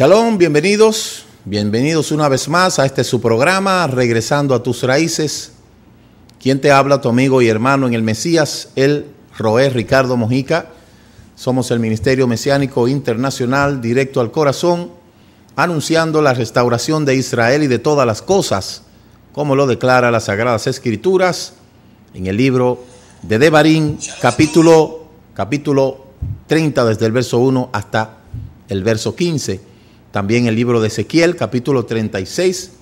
Shalom, bienvenidos, bienvenidos una vez más a este su programa, Regresando a tus raíces. ¿Quién te habla, tu amigo y hermano en el Mesías, el Roé Ricardo Mojica. Somos el Ministerio Mesiánico Internacional Directo al Corazón, anunciando la restauración de Israel y de todas las cosas, como lo declara las Sagradas Escrituras en el libro de Devarim, capítulo, capítulo 30, desde el verso 1 hasta el verso 15 también el libro de Ezequiel, capítulo 36,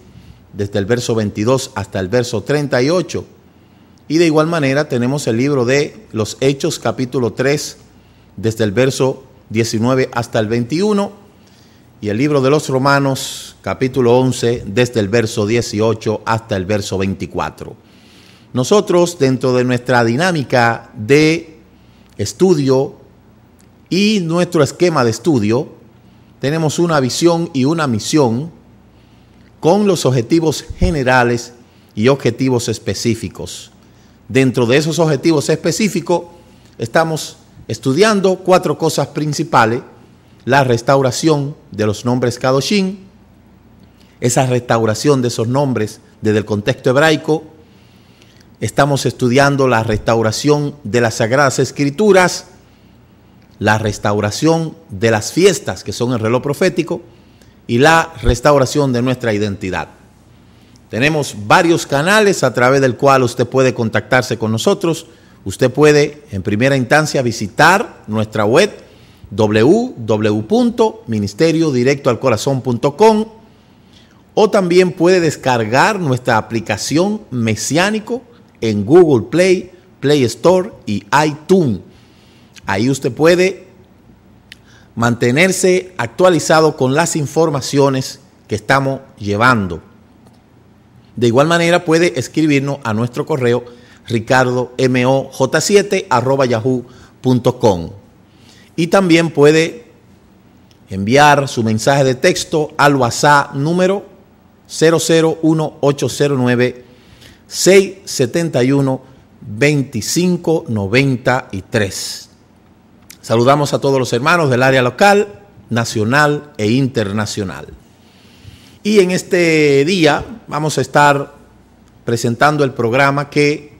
desde el verso 22 hasta el verso 38. Y de igual manera tenemos el libro de los Hechos, capítulo 3, desde el verso 19 hasta el 21. Y el libro de los Romanos, capítulo 11, desde el verso 18 hasta el verso 24. Nosotros, dentro de nuestra dinámica de estudio y nuestro esquema de estudio, tenemos una visión y una misión con los objetivos generales y objetivos específicos. Dentro de esos objetivos específicos estamos estudiando cuatro cosas principales. La restauración de los nombres Kadoshin, esa restauración de esos nombres desde el contexto hebraico. Estamos estudiando la restauración de las Sagradas Escrituras la restauración de las fiestas, que son el reloj profético, y la restauración de nuestra identidad. Tenemos varios canales a través del cual usted puede contactarse con nosotros. Usted puede, en primera instancia, visitar nuestra web www.ministeriodirectoalcorazon.com o también puede descargar nuestra aplicación Mesiánico en Google Play, Play Store y iTunes. Ahí usted puede mantenerse actualizado con las informaciones que estamos llevando. De igual manera puede escribirnos a nuestro correo ricardomoj7 y también puede enviar su mensaje de texto al WhatsApp número 001809 671 2593. Saludamos a todos los hermanos del área local, nacional e internacional. Y en este día vamos a estar presentando el programa que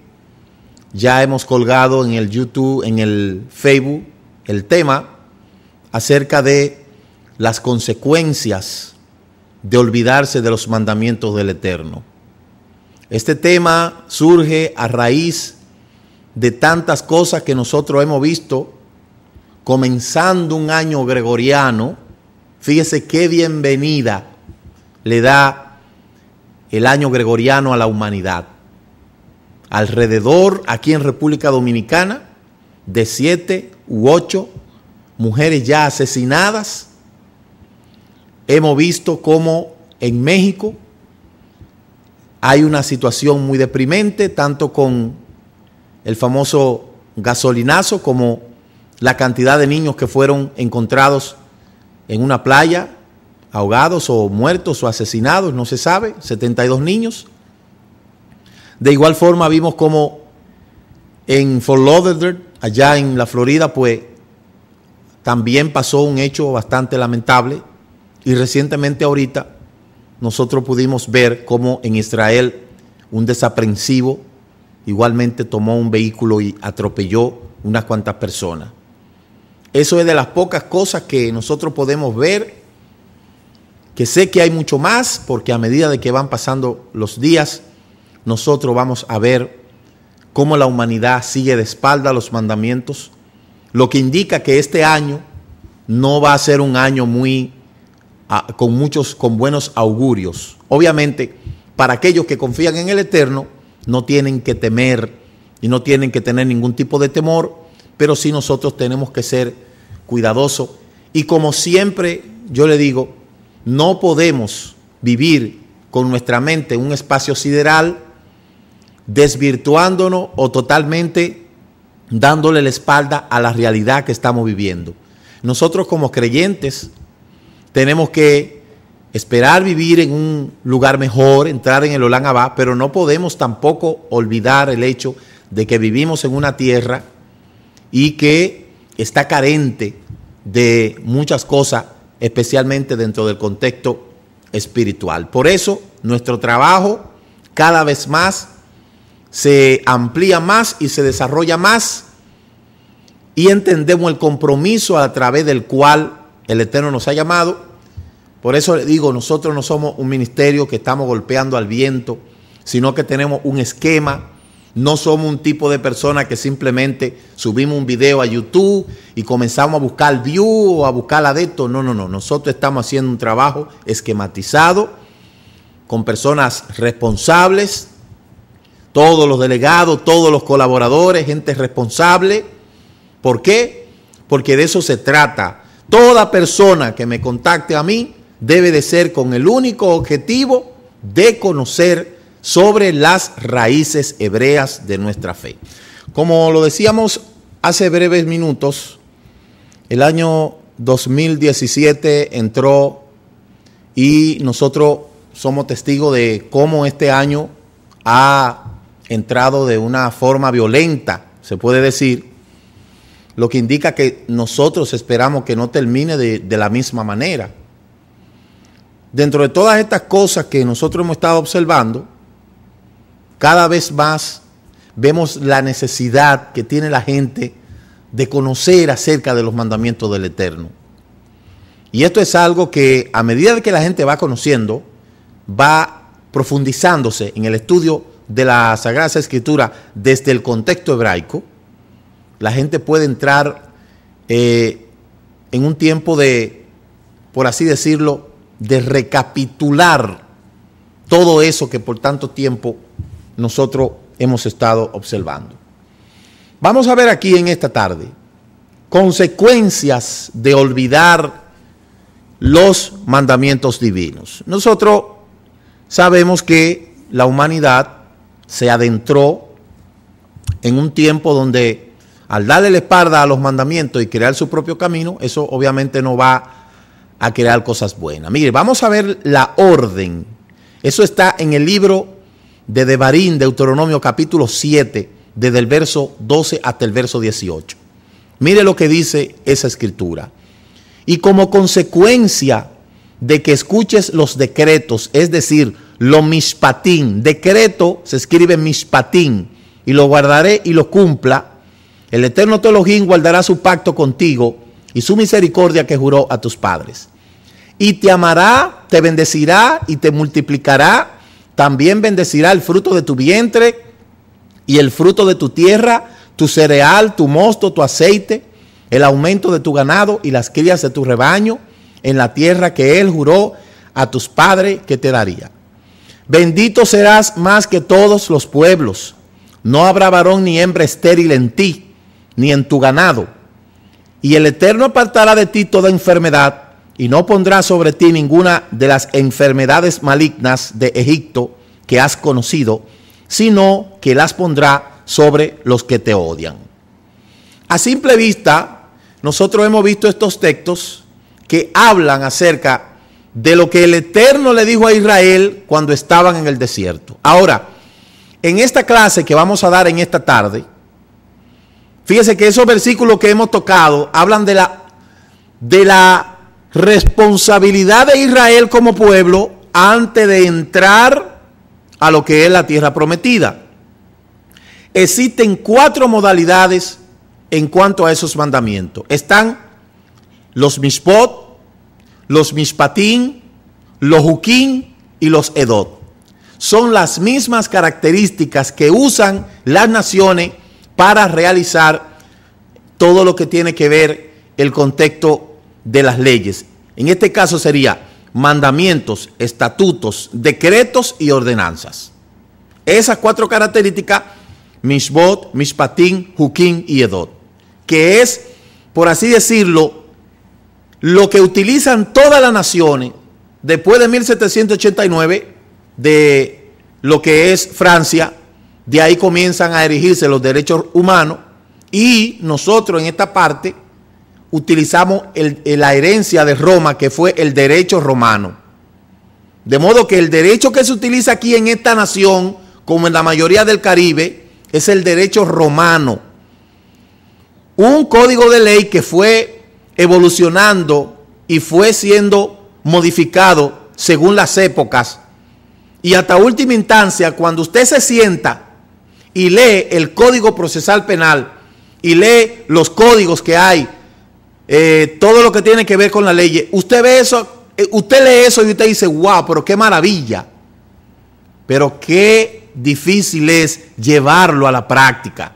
ya hemos colgado en el YouTube, en el Facebook, el tema acerca de las consecuencias de olvidarse de los mandamientos del Eterno. Este tema surge a raíz de tantas cosas que nosotros hemos visto comenzando un año gregoriano, fíjese qué bienvenida le da el año gregoriano a la humanidad. Alrededor, aquí en República Dominicana, de siete u ocho mujeres ya asesinadas. Hemos visto cómo en México hay una situación muy deprimente, tanto con el famoso gasolinazo como la cantidad de niños que fueron encontrados en una playa, ahogados o muertos o asesinados, no se sabe, 72 niños. De igual forma vimos como en Fort Lauderdale, allá en la Florida, pues también pasó un hecho bastante lamentable y recientemente ahorita nosotros pudimos ver cómo en Israel un desaprensivo igualmente tomó un vehículo y atropelló unas cuantas personas. Eso es de las pocas cosas que nosotros podemos ver, que sé que hay mucho más, porque a medida de que van pasando los días, nosotros vamos a ver cómo la humanidad sigue de espalda los mandamientos, lo que indica que este año no va a ser un año muy con muchos con buenos augurios. Obviamente, para aquellos que confían en el Eterno, no tienen que temer y no tienen que tener ningún tipo de temor pero sí nosotros tenemos que ser cuidadosos. Y como siempre yo le digo, no podemos vivir con nuestra mente en un espacio sideral, desvirtuándonos o totalmente dándole la espalda a la realidad que estamos viviendo. Nosotros como creyentes tenemos que esperar vivir en un lugar mejor, entrar en el Olán pero no podemos tampoco olvidar el hecho de que vivimos en una tierra y que está carente de muchas cosas, especialmente dentro del contexto espiritual. Por eso nuestro trabajo cada vez más se amplía más y se desarrolla más y entendemos el compromiso a través del cual el Eterno nos ha llamado. Por eso le digo, nosotros no somos un ministerio que estamos golpeando al viento, sino que tenemos un esquema, no somos un tipo de persona que simplemente subimos un video a YouTube y comenzamos a buscar view o a buscar esto. No, no, no. Nosotros estamos haciendo un trabajo esquematizado con personas responsables, todos los delegados, todos los colaboradores, gente responsable. ¿Por qué? Porque de eso se trata. Toda persona que me contacte a mí debe de ser con el único objetivo de conocer sobre las raíces hebreas de nuestra fe. Como lo decíamos hace breves minutos, el año 2017 entró y nosotros somos testigos de cómo este año ha entrado de una forma violenta, se puede decir, lo que indica que nosotros esperamos que no termine de, de la misma manera. Dentro de todas estas cosas que nosotros hemos estado observando, cada vez más vemos la necesidad que tiene la gente de conocer acerca de los mandamientos del Eterno. Y esto es algo que a medida que la gente va conociendo, va profundizándose en el estudio de la Sagrada Escritura desde el contexto hebraico, la gente puede entrar eh, en un tiempo de, por así decirlo, de recapitular todo eso que por tanto tiempo nosotros hemos estado observando. Vamos a ver aquí en esta tarde consecuencias de olvidar los mandamientos divinos. Nosotros sabemos que la humanidad se adentró en un tiempo donde al darle la espalda a los mandamientos y crear su propio camino, eso obviamente no va a crear cosas buenas. Mire, vamos a ver la orden. Eso está en el libro de Devarín, Deuteronomio capítulo 7, desde el verso 12 hasta el verso 18. Mire lo que dice esa escritura. Y como consecuencia de que escuches los decretos, es decir, lo mispatín, decreto se escribe mispatín, y lo guardaré y lo cumpla, el eterno teologín guardará su pacto contigo y su misericordia que juró a tus padres. Y te amará, te bendecirá y te multiplicará también bendecirá el fruto de tu vientre y el fruto de tu tierra, tu cereal, tu mosto, tu aceite, el aumento de tu ganado y las crías de tu rebaño en la tierra que él juró a tus padres que te daría. Bendito serás más que todos los pueblos. No habrá varón ni hembra estéril en ti, ni en tu ganado. Y el Eterno apartará de ti toda enfermedad y no pondrá sobre ti ninguna de las enfermedades malignas de Egipto que has conocido, sino que las pondrá sobre los que te odian. A simple vista, nosotros hemos visto estos textos que hablan acerca de lo que el Eterno le dijo a Israel cuando estaban en el desierto. Ahora, en esta clase que vamos a dar en esta tarde, fíjese que esos versículos que hemos tocado hablan de la, de la responsabilidad de Israel como pueblo antes de entrar a lo que es la tierra prometida. Existen cuatro modalidades en cuanto a esos mandamientos. Están los mishpot, los mispatín, los juquín y los edot. Son las mismas características que usan las naciones para realizar todo lo que tiene que ver el contexto de las leyes. En este caso sería mandamientos, estatutos, decretos y ordenanzas. Esas cuatro características, Mishbot, Mishpatín, Juquín y Edot, que es, por así decirlo, lo que utilizan todas las naciones después de 1789 de lo que es Francia, de ahí comienzan a erigirse los derechos humanos y nosotros en esta parte utilizamos la herencia de Roma, que fue el derecho romano. De modo que el derecho que se utiliza aquí en esta nación, como en la mayoría del Caribe, es el derecho romano. Un código de ley que fue evolucionando y fue siendo modificado según las épocas. Y hasta última instancia, cuando usted se sienta y lee el Código Procesal Penal y lee los códigos que hay eh, todo lo que tiene que ver con la ley. Usted ve eso, eh, usted lee eso y usted dice, wow, pero qué maravilla. Pero qué difícil es llevarlo a la práctica.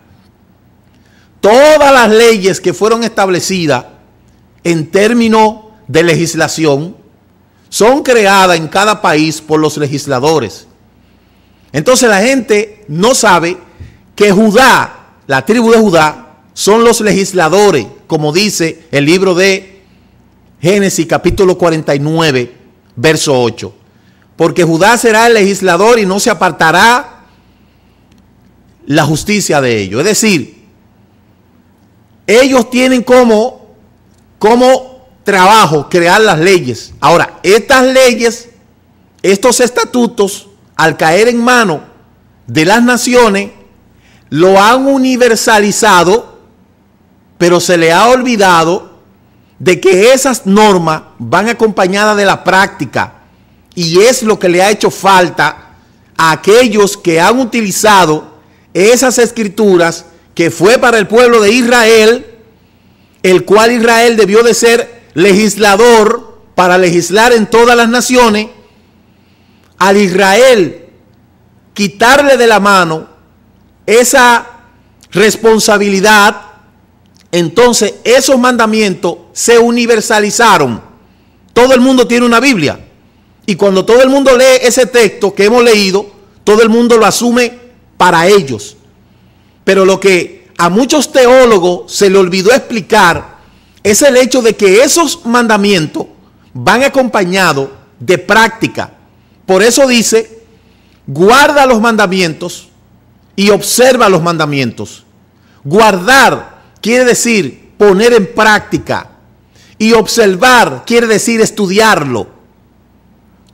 Todas las leyes que fueron establecidas en términos de legislación son creadas en cada país por los legisladores. Entonces la gente no sabe que Judá, la tribu de Judá, son los legisladores como dice el libro de Génesis capítulo 49, verso 8. Porque Judá será el legislador y no se apartará la justicia de ellos. Es decir, ellos tienen como, como trabajo crear las leyes. Ahora, estas leyes, estos estatutos, al caer en mano de las naciones, lo han universalizado pero se le ha olvidado de que esas normas van acompañadas de la práctica y es lo que le ha hecho falta a aquellos que han utilizado esas escrituras que fue para el pueblo de Israel, el cual Israel debió de ser legislador para legislar en todas las naciones, al Israel quitarle de la mano esa responsabilidad entonces, esos mandamientos se universalizaron. Todo el mundo tiene una Biblia. Y cuando todo el mundo lee ese texto que hemos leído, todo el mundo lo asume para ellos. Pero lo que a muchos teólogos se le olvidó explicar es el hecho de que esos mandamientos van acompañados de práctica. Por eso dice, guarda los mandamientos y observa los mandamientos. Guardar quiere decir poner en práctica. Y observar quiere decir estudiarlo.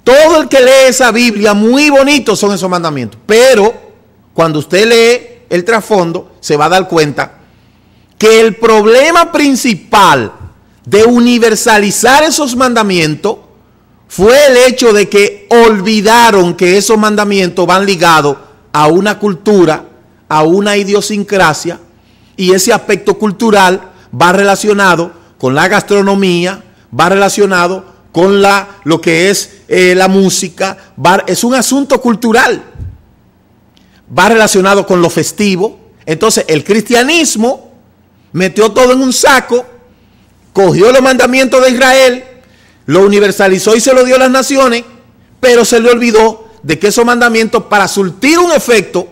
Todo el que lee esa Biblia, muy bonito, son esos mandamientos. Pero cuando usted lee el trasfondo, se va a dar cuenta que el problema principal de universalizar esos mandamientos fue el hecho de que olvidaron que esos mandamientos van ligados a una cultura, a una idiosincrasia, y ese aspecto cultural va relacionado con la gastronomía, va relacionado con la, lo que es eh, la música, es un asunto cultural, va relacionado con lo festivo. Entonces el cristianismo metió todo en un saco, cogió los mandamientos de Israel, lo universalizó y se lo dio a las naciones, pero se le olvidó de que esos mandamientos para surtir un efecto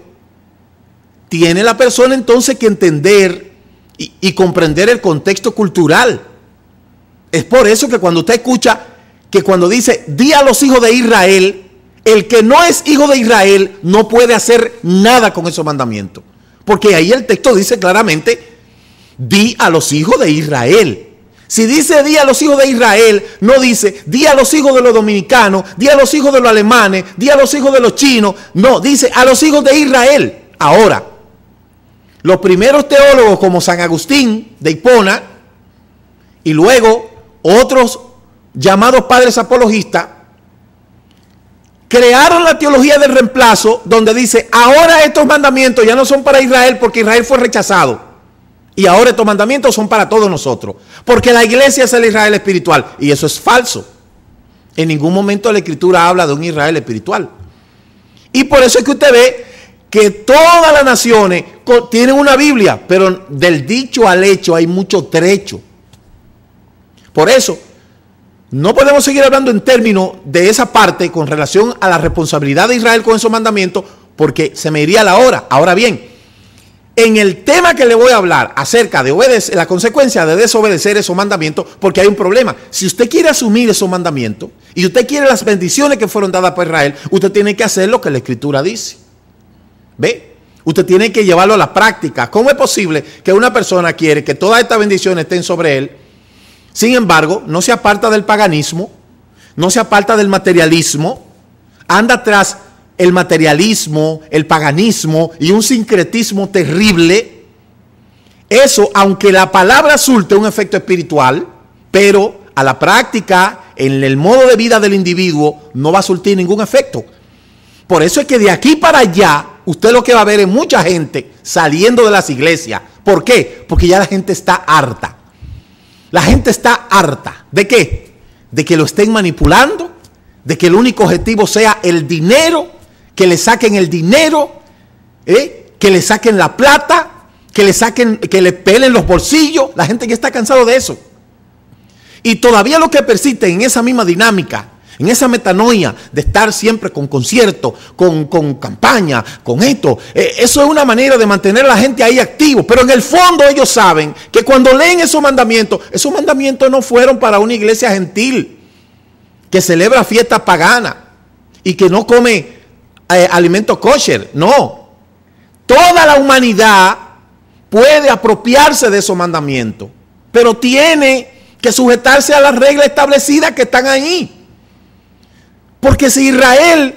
tiene la persona entonces que entender y, comprender el contexto cultural. Es por eso que cuando usted escucha que cuando dice, di a los hijos de Israel, el que no es hijo de Israel no puede hacer nada con esos mandamientos. Porque ahí el texto dice claramente, di a los hijos de Israel. Si dice di a los hijos de Israel, no dice di a los hijos de los dominicanos, di a los hijos de los alemanes, di a los hijos de los chinos. No, dice a los hijos de Israel. Ahora, los primeros teólogos como San Agustín de Hipona y luego otros llamados padres apologistas crearon la teología del reemplazo donde dice, ahora estos mandamientos ya no son para Israel porque Israel fue rechazado. Y ahora estos mandamientos son para todos nosotros. Porque la iglesia es el Israel espiritual. Y eso es falso. En ningún momento la escritura habla de un Israel espiritual. Y por eso es que usted ve que todas las naciones tienen una Biblia, pero del dicho al hecho hay mucho trecho. Por eso, no podemos seguir hablando en términos de esa parte con relación a la responsabilidad de Israel con esos mandamientos, porque se me iría la hora. Ahora bien, en el tema que le voy a hablar acerca de obedecer, la consecuencia de desobedecer esos mandamientos, porque hay un problema. Si usted quiere asumir esos mandamientos y usted quiere las bendiciones que fueron dadas por Israel, usted tiene que hacer lo que la Escritura dice. ¿Ve? Usted tiene que llevarlo a la práctica. ¿Cómo es posible que una persona quiere que todas estas bendiciones estén sobre él? Sin embargo, no se aparta del paganismo, no se aparta del materialismo, anda tras el materialismo, el paganismo y un sincretismo terrible. Eso, aunque la palabra surte un efecto espiritual, pero a la práctica, en el modo de vida del individuo, no va a surtir ningún efecto. Por eso es que de aquí para allá usted lo que va a ver es mucha gente saliendo de las iglesias. ¿Por qué? Porque ya la gente está harta. La gente está harta. ¿De qué? De que lo estén manipulando, de que el único objetivo sea el dinero, que le saquen el dinero, ¿eh? que le saquen la plata, que le saquen, que le pelen los bolsillos. La gente ya está cansada de eso. Y todavía lo que persiste en esa misma dinámica en esa metanoia de estar siempre con conciertos, con, campaña, con esto. Eh, eso es una manera de mantener a la gente ahí activo. Pero en el fondo ellos saben que cuando leen esos mandamientos, esos mandamientos no fueron para una iglesia gentil que celebra fiestas paganas y que no come eh, alimentos kosher. No. Toda la humanidad puede apropiarse de esos mandamientos, pero tiene que sujetarse a las reglas establecidas que están ahí. Porque si Israel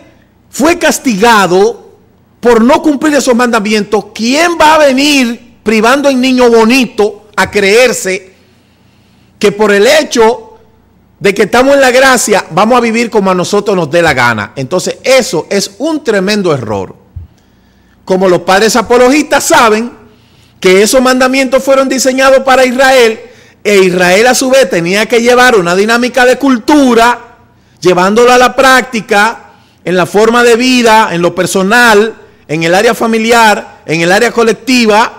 fue castigado por no cumplir esos mandamientos, ¿quién va a venir privando al niño bonito a creerse que por el hecho de que estamos en la gracia vamos a vivir como a nosotros nos dé la gana? Entonces eso es un tremendo error. Como los padres apologistas saben que esos mandamientos fueron diseñados para Israel, e Israel a su vez tenía que llevar una dinámica de cultura llevándolo a la práctica, en la forma de vida, en lo personal, en el área familiar, en el área colectiva,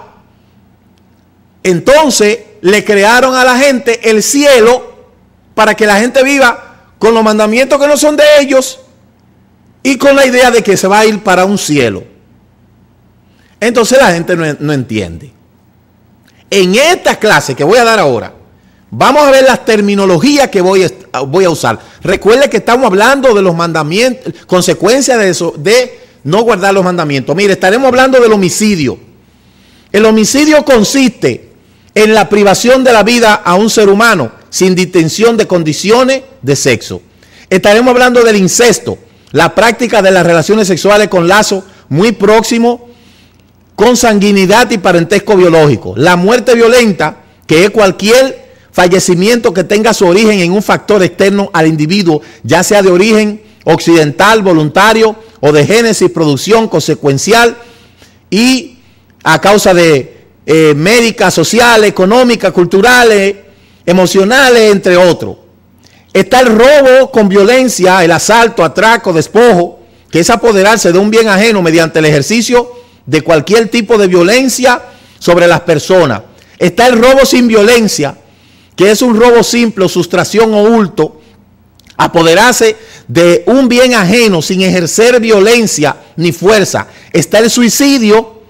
entonces le crearon a la gente el cielo para que la gente viva con los mandamientos que no son de ellos y con la idea de que se va a ir para un cielo. Entonces la gente no, no entiende. En esta clase que voy a dar ahora, Vamos a ver las terminologías que voy a, ah, voy a usar. Recuerde que estamos hablando de los mandamientos, consecuencias de eso, de no guardar los mandamientos. Mire, estaremos hablando del homicidio. El homicidio consiste en la privación de la vida a un ser humano sin distinción de condiciones de sexo. Estaremos hablando del incesto, la práctica de las relaciones sexuales con lazo muy próximo, con sanguinidad y parentesco biológico. La muerte violenta, que es cualquier Fallecimiento que tenga su origen en un factor externo al individuo, ya sea de origen occidental, voluntario o de génesis, producción consecuencial y a causa de eh, médicas, sociales, económicas, culturales, emocionales, entre otros. Está el robo con violencia, el asalto, atraco, despojo, que es apoderarse de un bien ajeno mediante el ejercicio de cualquier tipo de violencia sobre las personas. Está el robo sin violencia, que es un robo simple, sustracción o ulto, apoderarse de un bien ajeno sin ejercer violencia ni fuerza. Está el suicidio,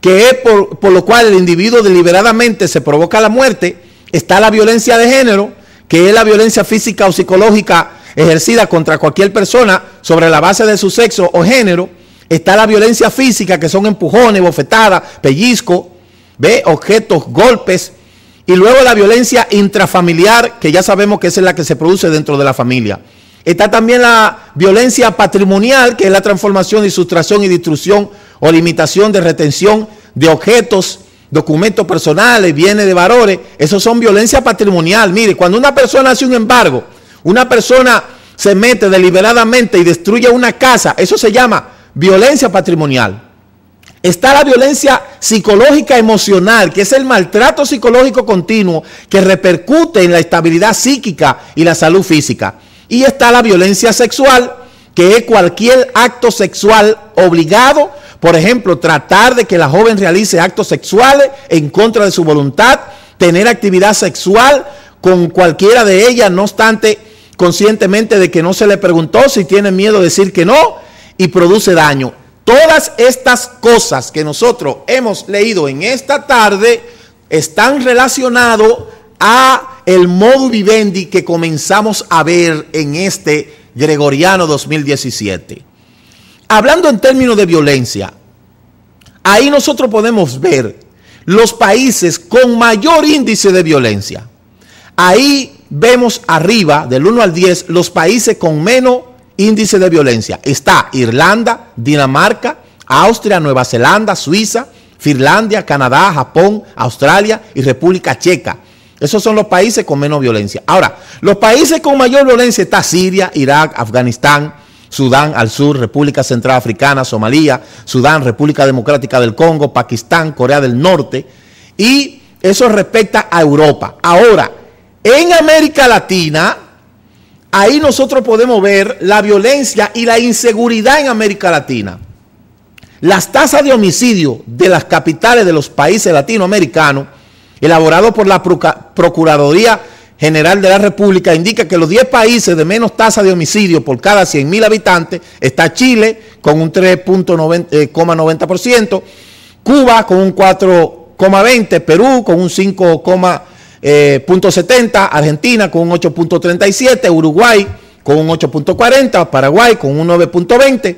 que es por, lo cual el individuo deliberadamente se provoca la muerte. Está la violencia de género, que es la violencia física o psicológica ejercida contra cualquier persona sobre la base de su sexo o género. Está la violencia física, que son empujones, bofetadas, pellizco, ¿ve? objetos, golpes, y luego la violencia intrafamiliar, que ya sabemos que es la que se produce dentro de la familia. Está también la violencia patrimonial, que es la transformación y sustracción y destrucción o limitación de retención de objetos, documentos personales, bienes de valores. eso son violencia patrimonial. Mire, cuando una persona hace un embargo, una persona se mete deliberadamente y destruye una casa, eso se llama violencia patrimonial. Está la violencia psicológica emocional, que es el maltrato psicológico continuo que repercute en la estabilidad psíquica y la salud física. Y está la violencia sexual, que es cualquier acto sexual obligado, por ejemplo, tratar de que la joven realice actos sexuales en contra de su voluntad, tener actividad sexual con cualquiera de ellas, no obstante conscientemente de que no se le preguntó si tiene miedo de decir que no y produce daño. Todas estas cosas que nosotros hemos leído en esta tarde están relacionadas a el modo vivendi que comenzamos a ver en este Gregoriano 2017. Hablando en términos de violencia, ahí nosotros podemos ver los países con mayor índice de violencia. Ahí vemos arriba, del 1 al 10, los países con menos índice de violencia. Está Irlanda, Dinamarca, Austria, Nueva Zelanda, Suiza, Finlandia, Canadá, Japón, Australia y República Checa. Esos son los países con menos violencia. Ahora, los países con mayor violencia están Siria, Irak, Afganistán, Sudán al sur, República Central Africana, Somalia, Sudán, República Democrática del Congo, Pakistán, Corea del Norte. Y eso respecta a Europa. Ahora, en América Latina, ahí nosotros podemos ver la violencia y la inseguridad en América Latina. Las tasas de homicidio de las capitales de los países latinoamericanos, elaborado por la Procuraduría General de la República, indica que los 10 países de menos tasa de homicidio por cada 100.000 habitantes está Chile con un 3.90%, eh, Cuba con un 4,20%, Perú con un 5. 70, eh, Argentina con un 8.37, Uruguay con un 8.40, Paraguay con un 9.20,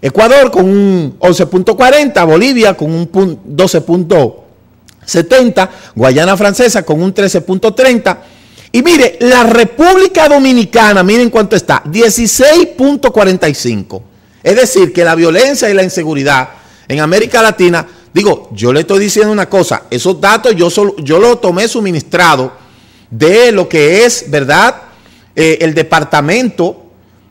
Ecuador con un 11.40, Bolivia con un 12.70, Guayana Francesa con un 13.30. Y mire, la República Dominicana, miren cuánto está, 16.45. Es decir, que la violencia y la inseguridad en América Latina Digo, yo le estoy diciendo una cosa, esos datos yo, solo, yo lo tomé suministrado de lo que es, ¿verdad? Eh, el departamento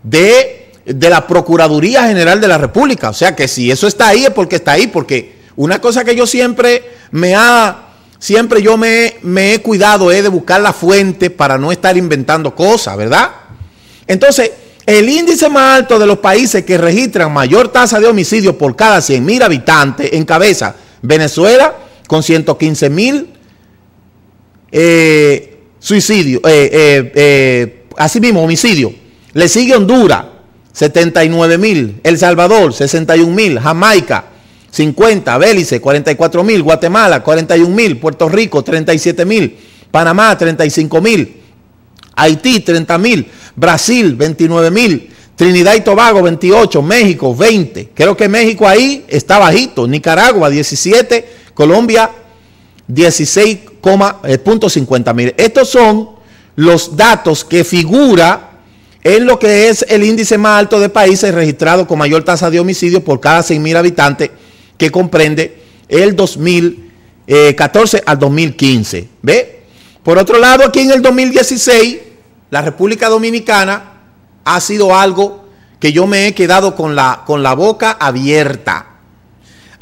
de, la Procuraduría General de la República. O sea que si eso está ahí es porque está ahí, porque una cosa que yo siempre me ha siempre yo me, me he cuidado es de buscar la fuente para no estar inventando cosas, ¿verdad? Entonces, el índice más alto de los países que registran mayor tasa de homicidio por cada 100.000 habitantes en cabeza, Venezuela con 115 mil eh, suicidios, eh, eh, así mismo homicidio. Le sigue Honduras, 79 mil, El Salvador, 61 mil, Jamaica, 50, Bélice, 44.000, Guatemala, 41.000, Puerto Rico, 37.000, Panamá, 35.000, Haití, 30.000. Brasil 29 mil, Trinidad y Tobago 28, México 20. Creo que México ahí está bajito, Nicaragua 17, Colombia 16,50 eh, mil. Estos son los datos que figura en lo que es el índice más alto de países registrados con mayor tasa de homicidio por cada 100 mil habitantes que comprende el 2014 eh, al 2015. ¿Ve? Por otro lado, aquí en el 2016 la República Dominicana ha sido algo que yo me he quedado con la, con la boca abierta.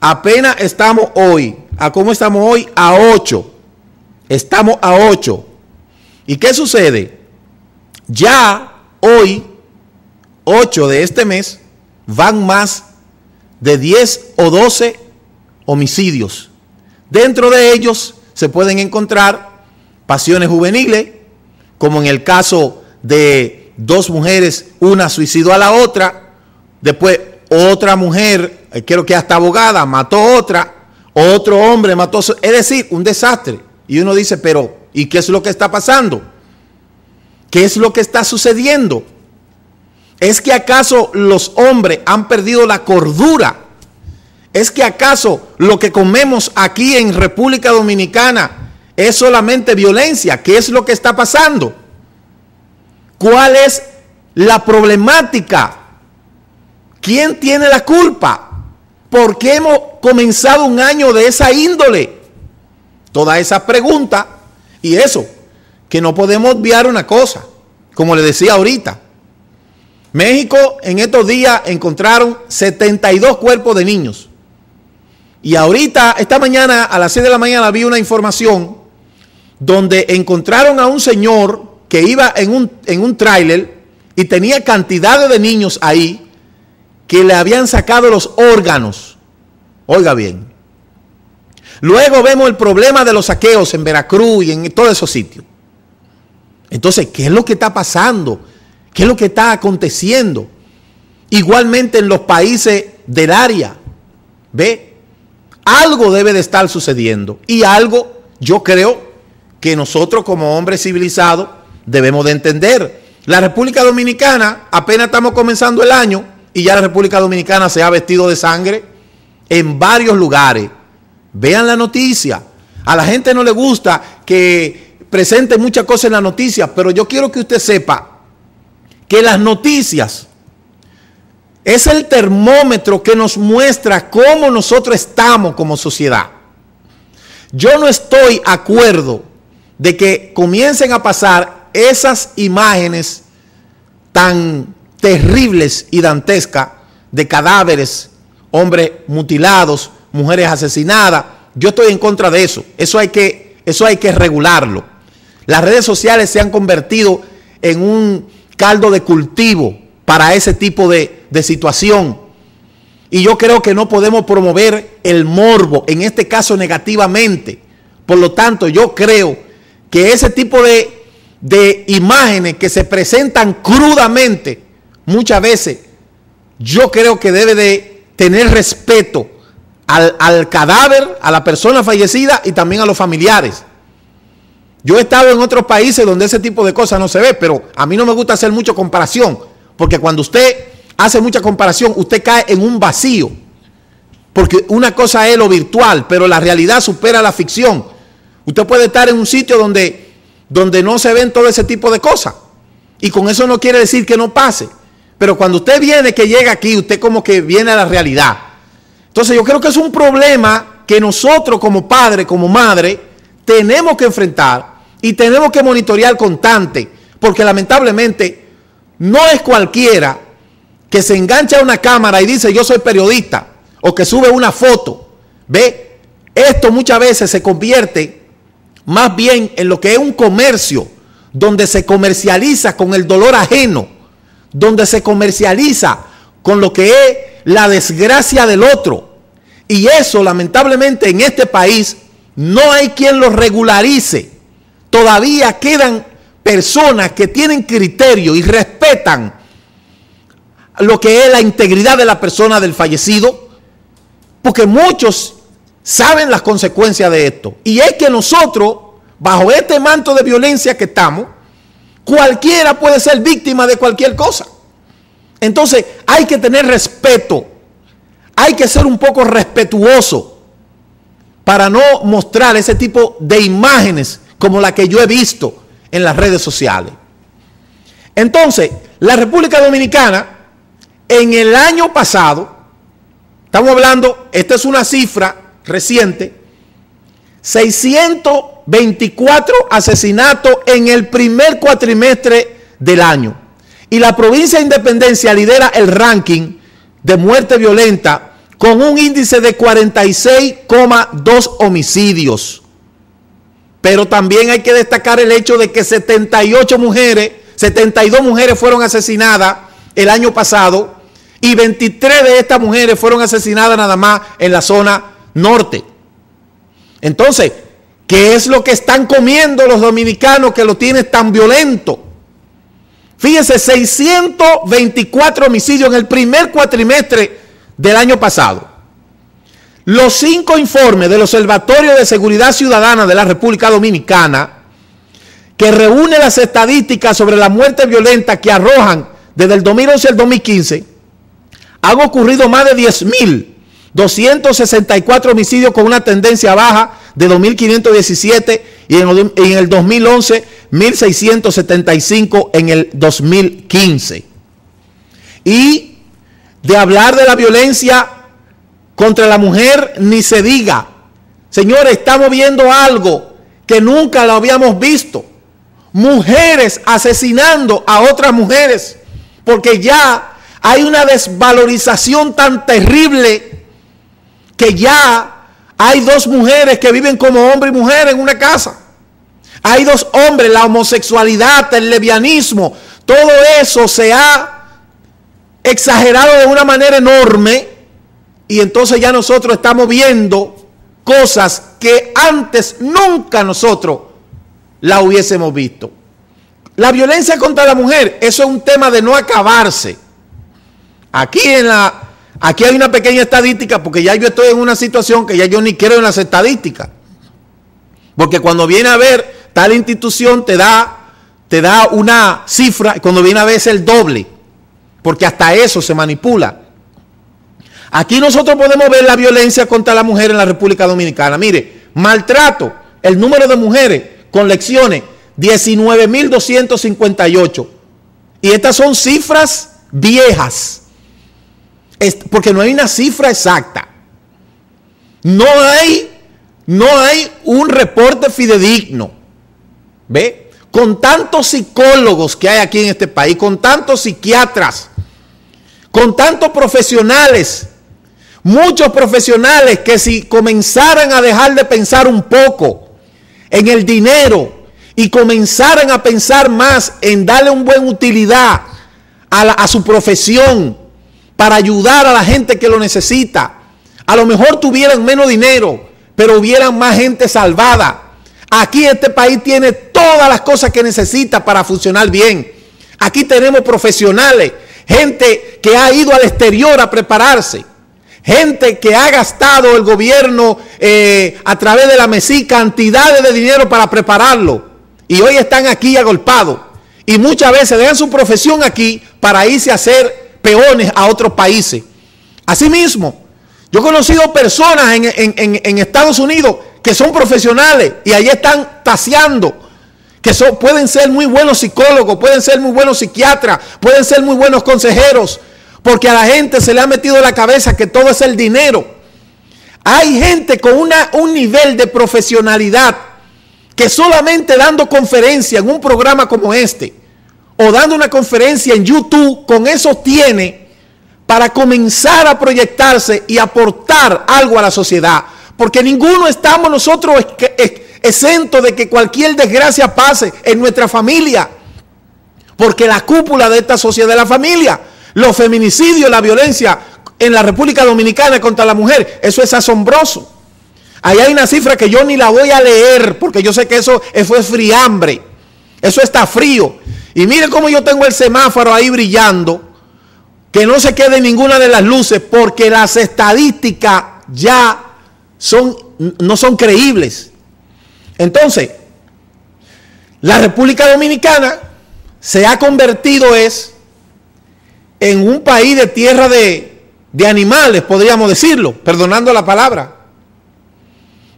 Apenas estamos hoy. ¿A cómo estamos hoy? A 8. Estamos a 8. ¿Y qué sucede? Ya hoy, 8 de este mes, van más de 10 o 12 homicidios. Dentro de ellos se pueden encontrar pasiones juveniles, como en el caso de dos mujeres, una suicidó a la otra, después otra mujer, eh, creo que hasta abogada, mató a otra, otro hombre mató, es decir, un desastre. Y uno dice, pero, ¿y qué es lo que está pasando? ¿Qué es lo que está sucediendo? ¿Es que acaso los hombres han perdido la cordura? ¿Es que acaso lo que comemos aquí en República Dominicana es solamente violencia. ¿Qué es lo que está pasando? ¿Cuál es la problemática? ¿Quién tiene la culpa? ¿Por qué hemos comenzado un año de esa índole? Todas esas preguntas y eso, que no podemos obviar una cosa, como le decía ahorita. México en estos días encontraron 72 cuerpos de niños. Y ahorita, esta mañana, a las 6 de la mañana, vi una información donde encontraron a un señor que iba en un, en tráiler y tenía cantidad de niños ahí que le habían sacado los órganos. Oiga bien. Luego vemos el problema de los saqueos en Veracruz y en todos esos sitios. Entonces, ¿qué es lo que está pasando? ¿Qué es lo que está aconteciendo? Igualmente en los países del área. ¿Ve? Algo debe de estar sucediendo y algo, yo creo, que nosotros como hombres civilizados debemos de entender. La República Dominicana, apenas estamos comenzando el año y ya la República Dominicana se ha vestido de sangre en varios lugares. Vean la noticia. A la gente no le gusta que presente muchas cosas en la noticia, pero yo quiero que usted sepa que las noticias es el termómetro que nos muestra cómo nosotros estamos como sociedad. Yo no estoy acuerdo de que comiencen a pasar esas imágenes tan terribles y dantescas de cadáveres, hombres mutilados, mujeres asesinadas. Yo estoy en contra de eso. Eso hay que, eso hay que regularlo. Las redes sociales se han convertido en un caldo de cultivo para ese tipo de, de situación. Y yo creo que no podemos promover el morbo, en este caso negativamente. Por lo tanto, yo creo que ese tipo de, imágenes que se presentan crudamente muchas veces, yo creo que debe de tener respeto al, al, cadáver, a la persona fallecida y también a los familiares. Yo he estado en otros países donde ese tipo de cosas no se ve, pero a mí no me gusta hacer mucha comparación, porque cuando usted hace mucha comparación, usted cae en un vacío, porque una cosa es lo virtual, pero la realidad supera la ficción. Usted puede estar en un sitio donde, donde no se ven todo ese tipo de cosas. Y con eso no quiere decir que no pase. Pero cuando usted viene, que llega aquí, usted como que viene a la realidad. Entonces yo creo que es un problema que nosotros como padre, como madre, tenemos que enfrentar y tenemos que monitorear constante. Porque lamentablemente no es cualquiera que se engancha a una cámara y dice yo soy periodista o que sube una foto. ¿Ve? Esto muchas veces se convierte más bien en lo que es un comercio, donde se comercializa con el dolor ajeno, donde se comercializa con lo que es la desgracia del otro. Y eso lamentablemente en este país no hay quien lo regularice. Todavía quedan personas que tienen criterio y respetan lo que es la integridad de la persona del fallecido, porque muchos saben las consecuencias de esto. Y es que nosotros, bajo este manto de violencia que estamos, cualquiera puede ser víctima de cualquier cosa. Entonces hay que tener respeto, hay que ser un poco respetuoso para no mostrar ese tipo de imágenes como la que yo he visto en las redes sociales. Entonces, la República Dominicana en el año pasado, estamos hablando, esta es una cifra reciente, 624 asesinatos en el primer cuatrimestre del año. Y la provincia de Independencia lidera el ranking de muerte violenta con un índice de 46,2 homicidios. Pero también hay que destacar el hecho de que 78 mujeres, 72 mujeres fueron asesinadas el año pasado y 23 de estas mujeres fueron asesinadas nada más en la zona norte. Entonces, ¿qué es lo que están comiendo los dominicanos que lo tienen tan violento? fíjense 624 homicidios en el primer cuatrimestre del año pasado. Los cinco informes del Observatorio de Seguridad Ciudadana de la República Dominicana, que reúne las estadísticas sobre la muerte violenta que arrojan desde el 2011 al 2015, han ocurrido más de 10.000 264 homicidios con una tendencia baja de 2.517 y en el 2011 1.675 en el 2015. Y de hablar de la violencia contra la mujer ni se diga. Señores, estamos viendo algo que nunca lo habíamos visto. Mujeres asesinando a otras mujeres porque ya hay una desvalorización tan terrible que ya hay dos mujeres que viven como hombre y mujer en una casa. Hay dos hombres, la homosexualidad, el levianismo todo eso se ha exagerado de una manera enorme y entonces ya nosotros estamos viendo cosas que antes nunca nosotros la hubiésemos visto. La violencia contra la mujer, eso es un tema de no acabarse. Aquí en la Aquí hay una pequeña estadística porque ya yo estoy en una situación que ya yo ni quiero en las estadísticas. Porque cuando viene a ver, tal institución te da, te da una cifra cuando viene a ver es el doble. Porque hasta eso se manipula. Aquí nosotros podemos ver la violencia contra la mujer en la República Dominicana. Mire, maltrato, el número de mujeres con lecciones, 19.258. Y estas son cifras viejas porque no hay una cifra exacta. No hay, no hay un reporte fidedigno. ¿Ve? Con tantos psicólogos que hay aquí en este país, con tantos psiquiatras, con tantos profesionales, muchos profesionales que si comenzaran a dejar de pensar un poco en el dinero y comenzaran a pensar más en darle un buen utilidad a su profesión, para ayudar a la gente que lo necesita. A lo mejor tuvieran menos dinero, pero hubieran más gente salvada. Aquí este país tiene todas las cosas que necesita para funcionar bien. Aquí tenemos profesionales, gente que ha ido al exterior a prepararse, gente que ha gastado el gobierno eh, a través de la MESI cantidades de dinero para prepararlo. Y hoy están aquí agolpados. Y muchas veces dejan su profesión aquí para irse a hacer peones a otros países. Asimismo, yo he conocido personas en, Estados Unidos que son profesionales y allí están taseando, que son, pueden ser muy buenos psicólogos, pueden ser muy buenos psiquiatras, pueden ser muy buenos consejeros, porque a la gente se le ha metido la cabeza que todo es el dinero. Hay gente con un nivel de profesionalidad que solamente dando conferencia en un programa como este, o dando una conferencia en YouTube, con eso tiene para comenzar a proyectarse y aportar algo a la sociedad. Porque ninguno estamos nosotros exentos de que cualquier desgracia pase en nuestra familia. Porque la cúpula de esta sociedad es la familia. Los feminicidios, la violencia en la República Dominicana contra la mujer, eso es asombroso. Ahí hay una cifra que yo ni la voy a leer porque yo sé que eso, eso es friambre. Eso está frío. Y mire cómo yo tengo el semáforo ahí brillando, que no se quede ninguna de las luces, porque las estadísticas ya son, no son creíbles. Entonces, la República Dominicana se ha convertido es en un país de tierra de, de animales, podríamos decirlo, perdonando la palabra,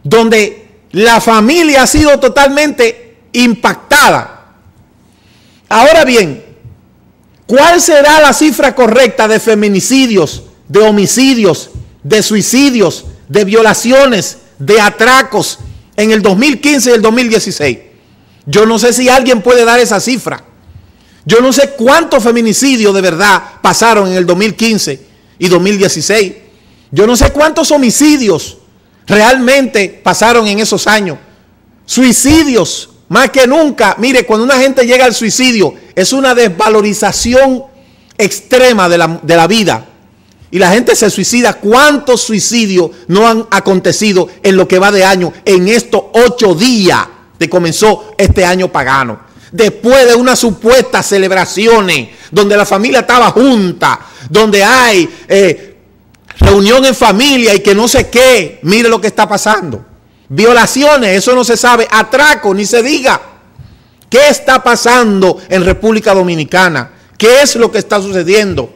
donde la familia ha sido totalmente impactada Ahora bien, ¿cuál será la cifra correcta de feminicidios, de homicidios, de suicidios, de violaciones, de atracos en el 2015 y el 2016? Yo no sé si alguien puede dar esa cifra. Yo no sé cuántos feminicidios de verdad pasaron en el 2015 y 2016. Yo no sé cuántos homicidios realmente pasaron en esos años. Suicidios, más que nunca, mire, cuando una gente llega al suicidio, es una desvalorización extrema de la, vida. Y la gente se suicida. ¿Cuántos suicidios no han acontecido en lo que va de año, en estos ocho días que comenzó este año pagano? Después de unas supuestas celebraciones, donde la familia estaba junta, donde hay eh, reunión en familia y que no sé qué, mire lo que está pasando. Violaciones, eso no se sabe. Atraco, ni se diga. ¿Qué está pasando en República Dominicana? ¿Qué es lo que está sucediendo?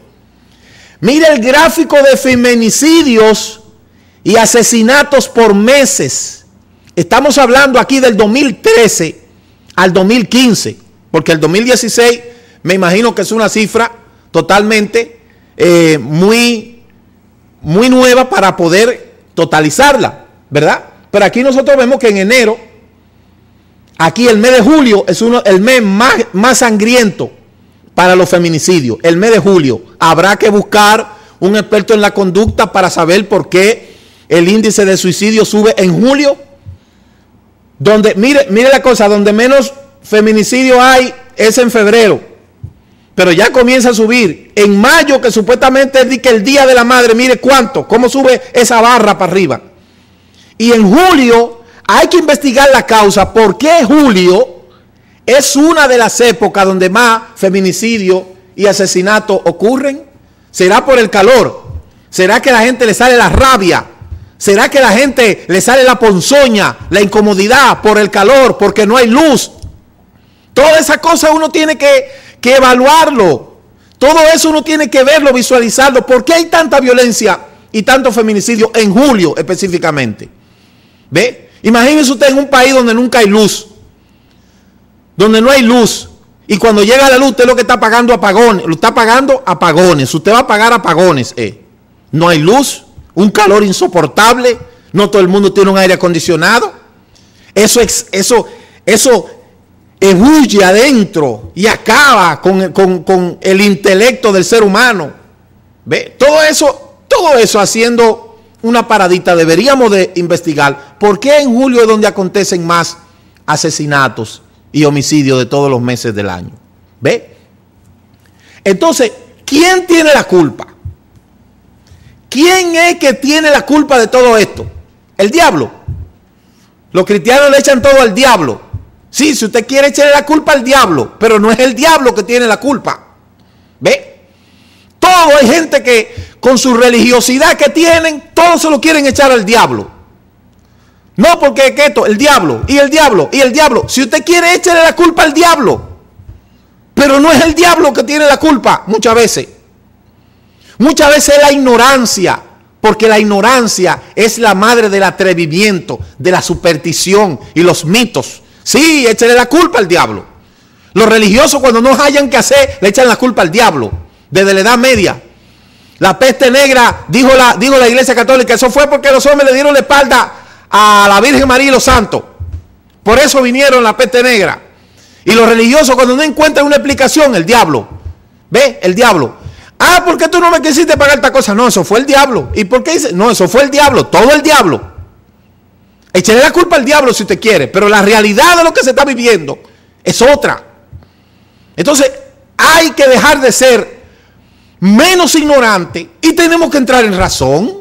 Mira el gráfico de feminicidios y asesinatos por meses. Estamos hablando aquí del 2013 al 2015, porque el 2016 me imagino que es una cifra totalmente eh, muy, muy nueva para poder totalizarla, ¿verdad? Pero aquí nosotros vemos que en enero, aquí el mes de julio es uno, el mes más, más sangriento para los feminicidios. El mes de julio habrá que buscar un experto en la conducta para saber por qué el índice de suicidio sube en julio. Donde, mire, mire la cosa, donde menos feminicidio hay es en febrero. Pero ya comienza a subir. En mayo, que supuestamente es el día de la madre, mire cuánto, cómo sube esa barra para arriba. Y en julio hay que investigar la causa, ¿Por qué julio es una de las épocas donde más feminicidio y asesinato ocurren. ¿Será por el calor? ¿Será que a la gente le sale la rabia? ¿Será que a la gente le sale la ponzoña, la incomodidad por el calor, porque no hay luz? Toda esa cosa uno tiene que, que evaluarlo. Todo eso uno tiene que verlo, visualizarlo. ¿Por qué hay tanta violencia y tanto feminicidio en julio específicamente? ¿Ve? Imagínense usted en un país donde nunca hay luz, donde no hay luz. Y cuando llega la luz, usted lo que está pagando apagones, lo está pagando apagones. Usted va a pagar apagones. Eh. No hay luz, un calor insoportable, no todo el mundo tiene un aire acondicionado. Eso es, eso, eso huye adentro y acaba con, con, el intelecto del ser humano. ¿Ve? Todo eso, todo eso haciendo una paradita, deberíamos de investigar por qué en julio es donde acontecen más asesinatos y homicidios de todos los meses del año. ¿Ve? Entonces, ¿quién tiene la culpa? ¿Quién es que tiene la culpa de todo esto? El diablo. Los cristianos le echan todo al diablo. Sí, si usted quiere echarle la culpa al diablo, pero no es el diablo que tiene la culpa. ¿Ve? todo. Hay gente que con su religiosidad que tienen, todo se lo quieren echar al diablo. No, porque esto, el diablo, y el diablo, y el diablo. Si usted quiere, échale la culpa al diablo. Pero no es el diablo que tiene la culpa, muchas veces. Muchas veces es la ignorancia, porque la ignorancia es la madre del atrevimiento, de la superstición y los mitos. Sí, échale la culpa al diablo. Los religiosos cuando no hayan que hacer, le echan la culpa al diablo desde la Edad Media. La peste negra, dijo la, dijo la Iglesia Católica, eso fue porque los hombres le dieron la espalda a la Virgen María y los santos. Por eso vinieron la peste negra. Y los religiosos cuando no encuentran una explicación, el diablo. ¿Ve? El diablo. Ah, ¿por qué tú no me quisiste pagar esta cosa? No, eso fue el diablo. ¿Y por qué dice? No, eso fue el diablo, todo el diablo. Echele la culpa al diablo si usted quiere, pero la realidad de lo que se está viviendo es otra. Entonces, hay que dejar de ser menos ignorante y tenemos que entrar en razón.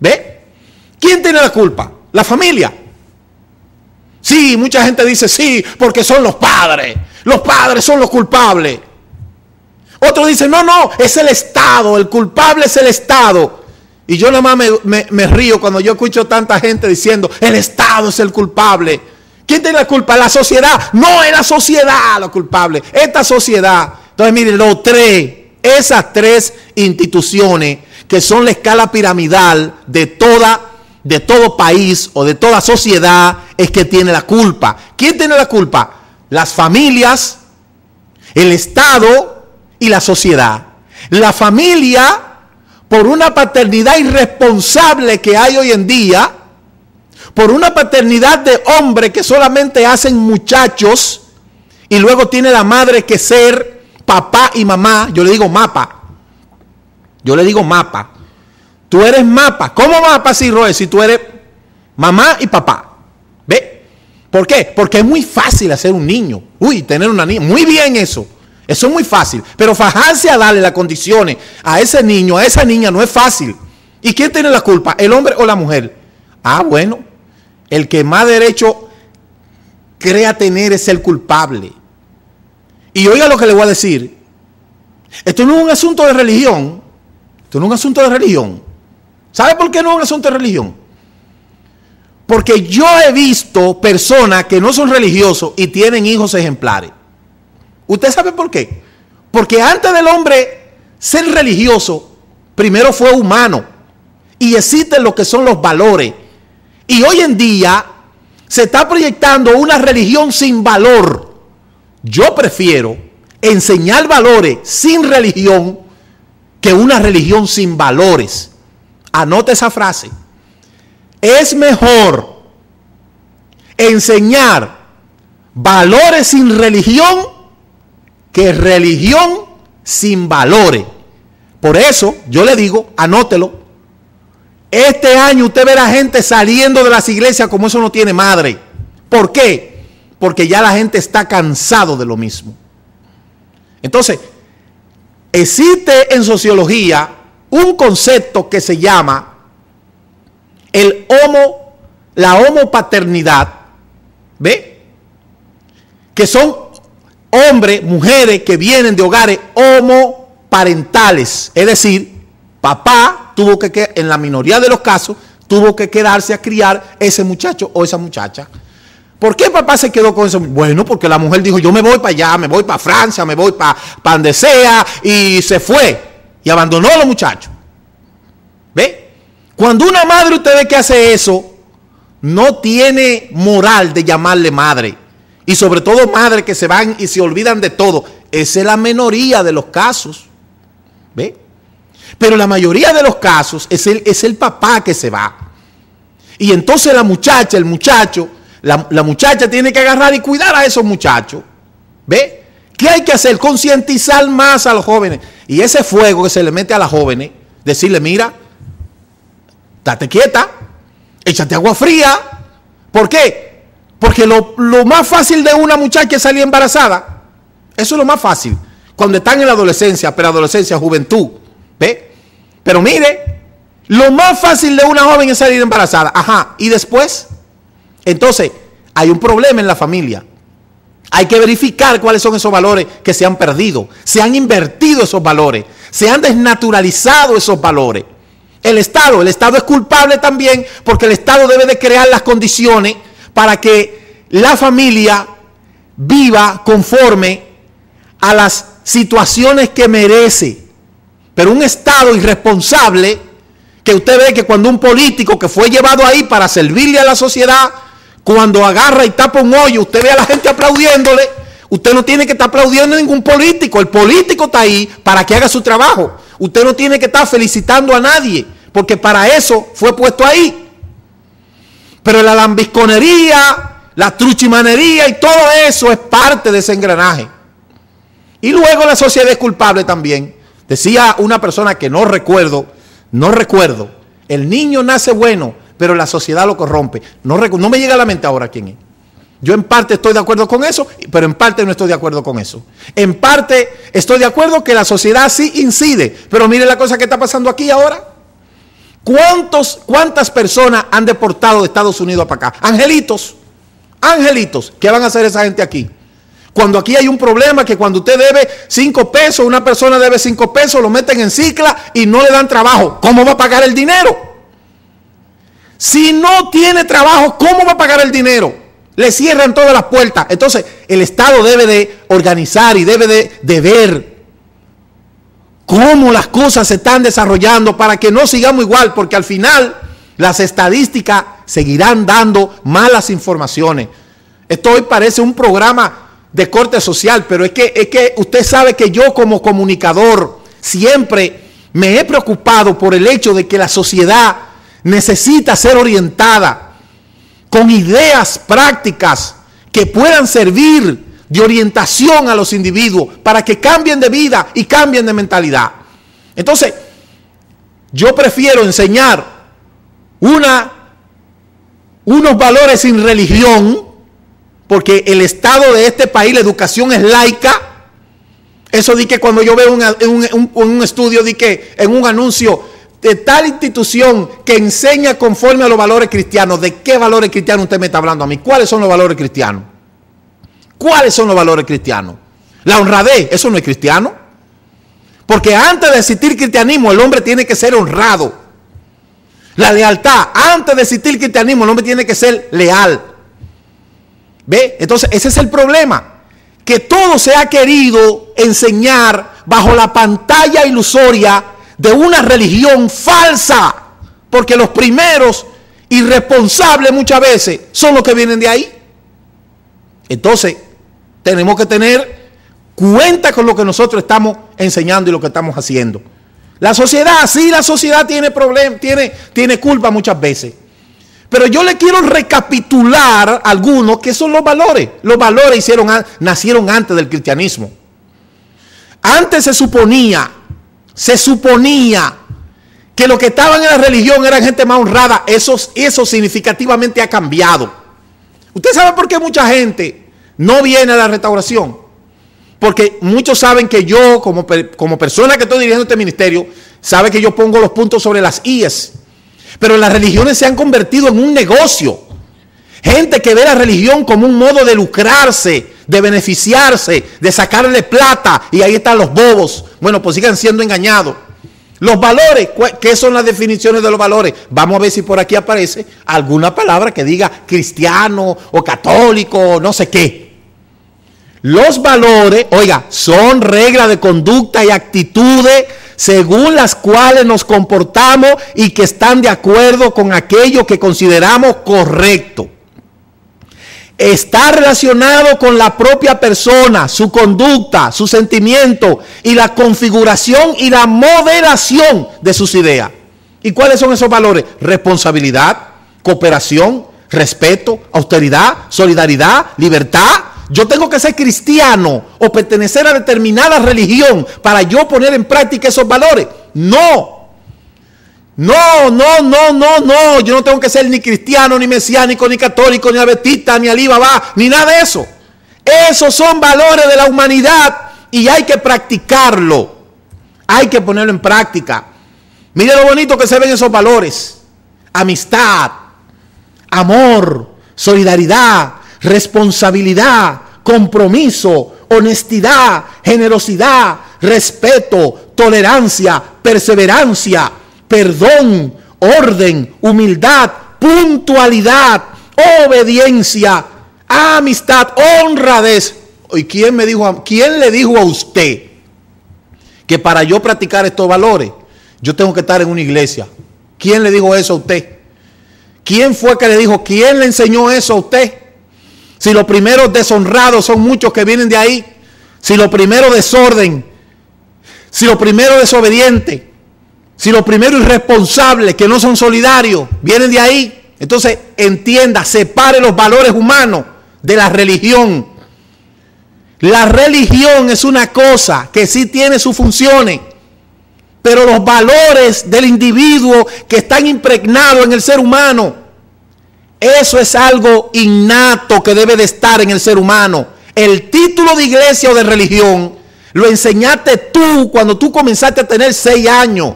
¿Ve? ¿Quién tiene la culpa? La familia. Sí, mucha gente dice sí, porque son los padres. Los padres son los culpables. Otros dicen no, no, es el Estado, el culpable es el Estado. Y yo nada más me, río cuando yo escucho tanta gente diciendo, el Estado es el culpable. ¿Quién tiene la culpa? La sociedad. No es la sociedad la culpable, esta sociedad. Entonces, miren, los tres esas tres instituciones que son la escala piramidal de toda de todo país o de toda sociedad es que tiene la culpa. ¿Quién tiene la culpa? Las familias, el Estado y la sociedad. La familia, por una paternidad irresponsable que hay hoy en día, por una paternidad de hombres que solamente hacen muchachos y luego tiene la madre que ser papá y mamá, yo le digo mapa. Yo le digo mapa. Tú eres mapa. ¿Cómo mapa si, Roe, si tú eres mamá y papá? ¿Ve? ¿Por qué? Porque es muy fácil hacer un niño. Uy, tener una niña. Muy bien eso. Eso es muy fácil. Pero fajarse a darle las condiciones a ese niño, a esa niña, no es fácil. ¿Y quién tiene la culpa? ¿El hombre o la mujer? Ah, bueno. El que más derecho crea tener es el culpable. Y oiga lo que le voy a decir. Esto no es un asunto de religión. Esto no es un asunto de religión. ¿Sabe por qué no es un asunto de religión? Porque yo he visto personas que no son religiosos y tienen hijos ejemplares. ¿Usted sabe por qué? Porque antes del hombre ser religioso, primero fue humano. Y existen lo que son los valores. Y hoy en día se está proyectando una religión sin valor. Yo prefiero enseñar valores sin religión que una religión sin valores. anote esa frase. Es mejor enseñar valores sin religión que religión sin valores. Por eso yo le digo, anótelo. Este año usted verá gente saliendo de las iglesias como eso no tiene madre. ¿Por qué? porque ya la gente está cansado de lo mismo. Entonces, existe en sociología un concepto que se llama el homo, la homopaternidad, ¿ve? Que son hombres, mujeres que vienen de hogares homoparentales, es decir, papá tuvo que, en la minoría de los casos, tuvo que quedarse a criar ese muchacho o esa muchacha. ¿Por qué papá se quedó con eso? Bueno, porque la mujer dijo, yo me voy para allá, me voy para Francia, me voy para Pan donde sea, y se fue. Y abandonó a los muchachos. ¿Ve? Cuando una madre usted ve que hace eso, no tiene moral de llamarle madre. Y sobre todo madre que se van y se olvidan de todo. Esa es la minoría de los casos. ¿Ve? Pero la mayoría de los casos es el, es el papá que se va. Y entonces la muchacha, el muchacho, la, muchacha tiene que agarrar y cuidar a esos muchachos. ¿Ve? ¿Qué hay que hacer? Concientizar más a los jóvenes. Y ese fuego que se le mete a las jóvenes, decirle, mira, date quieta, échate agua fría. ¿Por qué? Porque lo, lo más fácil de una muchacha es salir embarazada. Eso es lo más fácil. Cuando están en la adolescencia, adolescencia, juventud. ¿Ve? Pero mire, lo más fácil de una joven es salir embarazada. Ajá. ¿Y después? Entonces, hay un problema en la familia. Hay que verificar cuáles son esos valores que se han perdido. Se han invertido esos valores. Se han desnaturalizado esos valores. El Estado, el Estado es culpable también porque el Estado debe de crear las condiciones para que la familia viva conforme a las situaciones que merece. Pero un Estado irresponsable, que usted ve que cuando un político que fue llevado ahí para servirle a la sociedad, cuando agarra y tapa un hoyo, usted ve a la gente aplaudiéndole. Usted no tiene que estar aplaudiendo a ningún político. El político está ahí para que haga su trabajo. Usted no tiene que estar felicitando a nadie, porque para eso fue puesto ahí. Pero la lambisconería, la truchimanería y todo eso es parte de ese engranaje. Y luego la sociedad es culpable también. Decía una persona que no recuerdo, no recuerdo, el niño nace bueno, pero la sociedad lo corrompe. No, me llega a la mente ahora quién es. Yo en parte estoy de acuerdo con eso, pero en parte no estoy de acuerdo con eso. En parte estoy de acuerdo que la sociedad sí incide, pero mire la cosa que está pasando aquí ahora. ¿Cuántos, ¿Cuántas personas han deportado de Estados Unidos para acá? Angelitos, angelitos, ¿qué van a hacer esa gente aquí? Cuando aquí hay un problema que cuando usted debe cinco pesos, una persona debe cinco pesos, lo meten en cicla y no le dan trabajo. ¿Cómo va a pagar el dinero? Si no tiene trabajo, ¿cómo va a pagar el dinero? Le cierran todas las puertas. Entonces, el Estado debe de organizar y debe de, ver cómo las cosas se están desarrollando para que no sigamos igual, porque al final las estadísticas seguirán dando malas informaciones. Esto hoy parece un programa de corte social, pero es que, es que usted sabe que yo como comunicador siempre me he preocupado por el hecho de que la sociedad necesita ser orientada con ideas prácticas que puedan servir de orientación a los individuos para que cambien de vida y cambien de mentalidad. Entonces, yo prefiero enseñar una, unos valores sin religión, porque el estado de este país, la educación es laica. Eso di que cuando yo veo un, un estudio, di que en un anuncio, de tal institución que enseña conforme a los valores cristianos, ¿de qué valores cristianos usted me está hablando a mí? ¿Cuáles son los valores cristianos? ¿Cuáles son los valores cristianos? La honradez, eso no es cristiano. Porque antes de existir cristianismo, el hombre tiene que ser honrado. La lealtad, antes de existir cristianismo, el hombre tiene que ser leal. ¿Ve? Entonces, ese es el problema. Que todo se ha querido enseñar bajo la pantalla ilusoria de una religión falsa, porque los primeros irresponsables muchas veces son los que vienen de ahí. Entonces, tenemos que tener cuenta con lo que nosotros estamos enseñando y lo que estamos haciendo. La sociedad, sí, la sociedad tiene problemas, tiene, tiene culpa muchas veces. Pero yo le quiero recapitular algunos que son los valores. Los valores hicieron, nacieron antes del cristianismo. Antes se suponía se suponía que lo que estaban en la religión eran gente más honrada. Eso, eso significativamente ha cambiado. Usted sabe por qué mucha gente no viene a la restauración. Porque muchos saben que yo, como, como persona que estoy dirigiendo este ministerio, sabe que yo pongo los puntos sobre las IES. Pero las religiones se han convertido en un negocio. Gente que ve la religión como un modo de lucrarse, de beneficiarse, de sacarle plata. Y ahí están los bobos. Bueno, pues sigan siendo engañados. Los valores, ¿qué son las definiciones de los valores? Vamos a ver si por aquí aparece alguna palabra que diga cristiano o católico o no sé qué. Los valores, oiga, son reglas de conducta y actitudes según las cuales nos comportamos y que están de acuerdo con aquello que consideramos correcto está relacionado con la propia persona, su conducta, su sentimiento y la configuración y la moderación de sus ideas. ¿Y cuáles son esos valores? Responsabilidad, cooperación, respeto, austeridad, solidaridad, libertad. Yo tengo que ser cristiano o pertenecer a determinada religión para yo poner en práctica esos valores. No, no, no, no, no, no. Yo no tengo que ser ni cristiano, ni mesiánico, ni católico, ni abetista, ni alibaba, ni nada de eso. Esos son valores de la humanidad y hay que practicarlo. Hay que ponerlo en práctica. Mire lo bonito que se ven esos valores. Amistad, amor, solidaridad, responsabilidad, compromiso, honestidad, generosidad, respeto, tolerancia, perseverancia perdón, orden, humildad, puntualidad, obediencia, amistad, honradez. ¿Y quién me dijo le dijo a usted que para yo practicar estos valores yo tengo que estar en una iglesia? ¿Quién le dijo eso a usted? ¿Quién fue que le dijo? ¿Quién le enseñó eso a usted? Si los primeros deshonrados son muchos que vienen de ahí, si lo primero desorden, si lo primero desobediente, si los primeros irresponsables que no son solidarios vienen de ahí, entonces entienda, separe los valores humanos de la religión. La religión es una cosa que sí tiene sus funciones, pero los valores del individuo que están impregnados en el ser humano, eso es algo innato que debe de estar en el ser humano. El título de iglesia o de religión lo enseñaste tú cuando tú comenzaste a tener seis años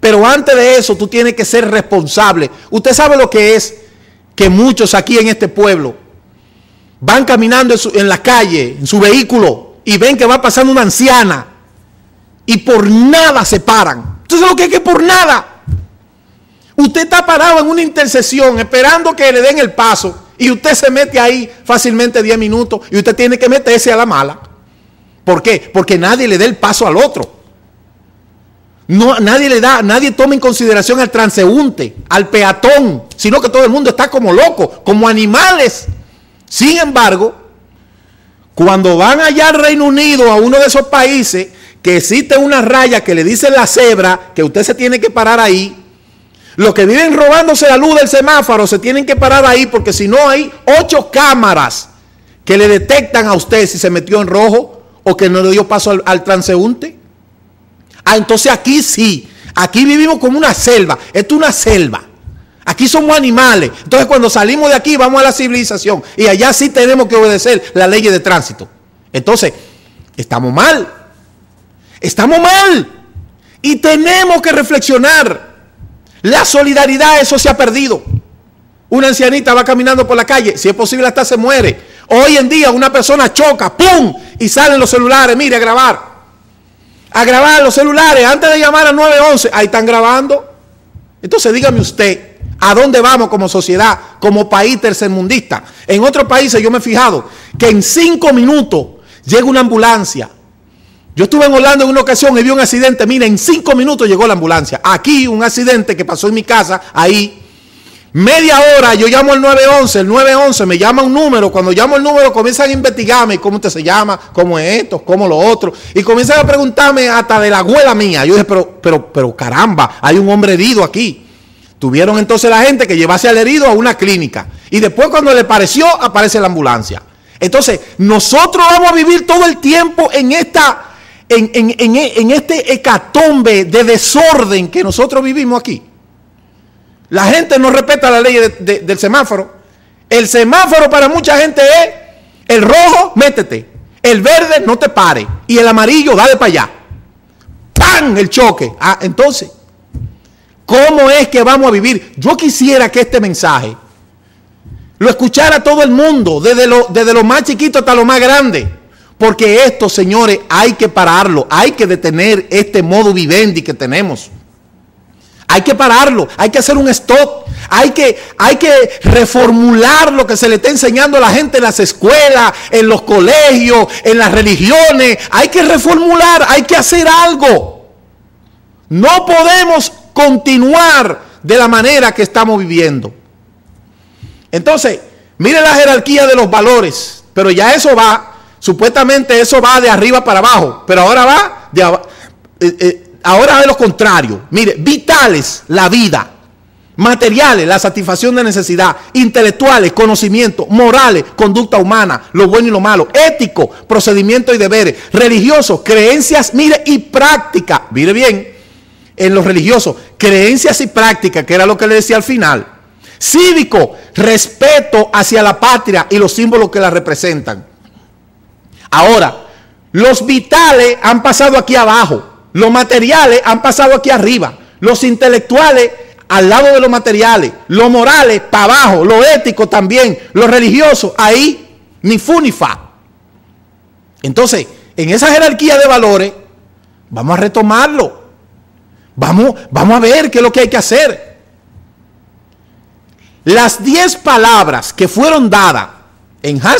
pero antes de eso, tú tienes que ser responsable. Usted sabe lo que es que muchos aquí en este pueblo van caminando en, la calle, en su vehículo, y ven que va pasando una anciana y por nada se paran. ¿Usted sabe lo que es que por nada? Usted está parado en una intercesión esperando que le den el paso y usted se mete ahí fácilmente 10 minutos y usted tiene que meterse a la mala. ¿Por qué? Porque nadie le dé el paso al otro nadie le da, nadie toma en consideración al transeúnte, al peatón, sino que todo el mundo está como loco, como animales. Sin embargo, cuando van allá al Reino Unido, a uno de esos países, que existe una raya que le dice la cebra, que usted se tiene que parar ahí, los que viven robándose la luz del semáforo se tienen que parar ahí porque si no hay ocho cámaras que le detectan a usted si se metió en rojo o que no le dio paso al, al transeúnte. Ah, entonces aquí sí. Aquí vivimos como una selva. Esto es una selva. Aquí somos animales. Entonces cuando salimos de aquí vamos a la civilización. Y allá sí tenemos que obedecer las leyes de tránsito. Entonces, estamos mal. Estamos mal. Y tenemos que reflexionar. La solidaridad, eso se ha perdido. Una ancianita va caminando por la calle, si es posible hasta se muere. Hoy en día una persona choca, ¡pum! Y salen los celulares, mire, a grabar a grabar los celulares antes de llamar a 911. Ahí están grabando. Entonces dígame usted, ¿a dónde vamos como sociedad, como país tercermundista? En otros países yo me he fijado que en cinco minutos llega una ambulancia. Yo estuve en Holanda en una ocasión y vi un accidente. Mira, en cinco minutos llegó la ambulancia. Aquí un accidente que pasó en mi casa, ahí Media hora, yo llamo al 911, el 911 me llama un número, cuando llamo el número comienzan a investigarme cómo usted se llama, cómo es esto, cómo lo otro, y comienzan a preguntarme hasta de la abuela mía. Yo dije, pero, pero, pero caramba, hay un hombre herido aquí. Tuvieron entonces la gente que llevase al herido a una clínica, y después cuando le pareció, aparece la ambulancia. Entonces, nosotros vamos a vivir todo el tiempo en esta... En, en, en, en este hecatombe de desorden que nosotros vivimos aquí. La gente no respeta la ley del semáforo. El semáforo para mucha gente es el rojo, métete. El verde, no te pare. Y el amarillo, dale para allá. ¡Pam! El choque. Ah, entonces, ¿cómo es que vamos a vivir? Yo quisiera que este mensaje lo escuchara todo el mundo, desde lo, desde lo más chiquito hasta lo más grande. Porque esto, señores, hay que pararlo, hay que detener este modo vivendi que tenemos. Hay que pararlo, hay que hacer un stop, hay que, hay que reformular lo que se le está enseñando a la gente en las escuelas, en los colegios, en las religiones. Hay que reformular, hay que hacer algo. No podemos continuar de la manera que estamos viviendo. Entonces, mire la jerarquía de los valores, pero ya eso va, supuestamente eso va de arriba para abajo, pero ahora va de abajo. Eh, eh, ahora de lo contrario. Mire, vitales, la vida. Materiales, la satisfacción de necesidad. Intelectuales, conocimiento. Morales, conducta humana, lo bueno y lo malo. Ético, procedimiento y deberes. Religiosos, creencias, mire, y práctica. Mire bien, en los religiosos, creencias y práctica, que era lo que le decía al final. Cívico, respeto hacia la patria y los símbolos que la representan. Ahora, los vitales han pasado aquí abajo. Los materiales han pasado aquí arriba. Los intelectuales al lado de los materiales. Los morales para abajo. Los éticos también. Los religiosos ahí. Ni fu ni fa. Entonces, en esa jerarquía de valores, vamos a retomarlo. Vamos, vamos a ver qué es lo que hay que hacer. Las diez palabras que fueron dadas en Har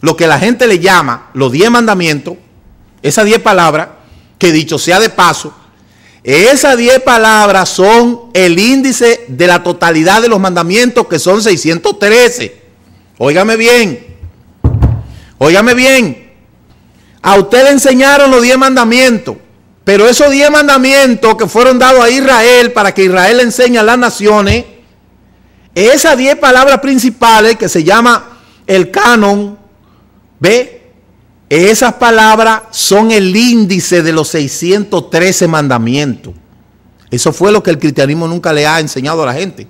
lo que la gente le llama los diez mandamientos, esas diez palabras, que dicho sea de paso, esas 10 palabras son el índice de la totalidad de los mandamientos, que son 613. Óigame bien, óigame bien. A usted le enseñaron los 10 mandamientos, pero esos 10 mandamientos que fueron dados a Israel para que Israel enseñe a las naciones, esas 10 palabras principales que se llama el canon, ¿ve? Esas palabras son el índice de los 613 mandamientos. Eso fue lo que el cristianismo nunca le ha enseñado a la gente.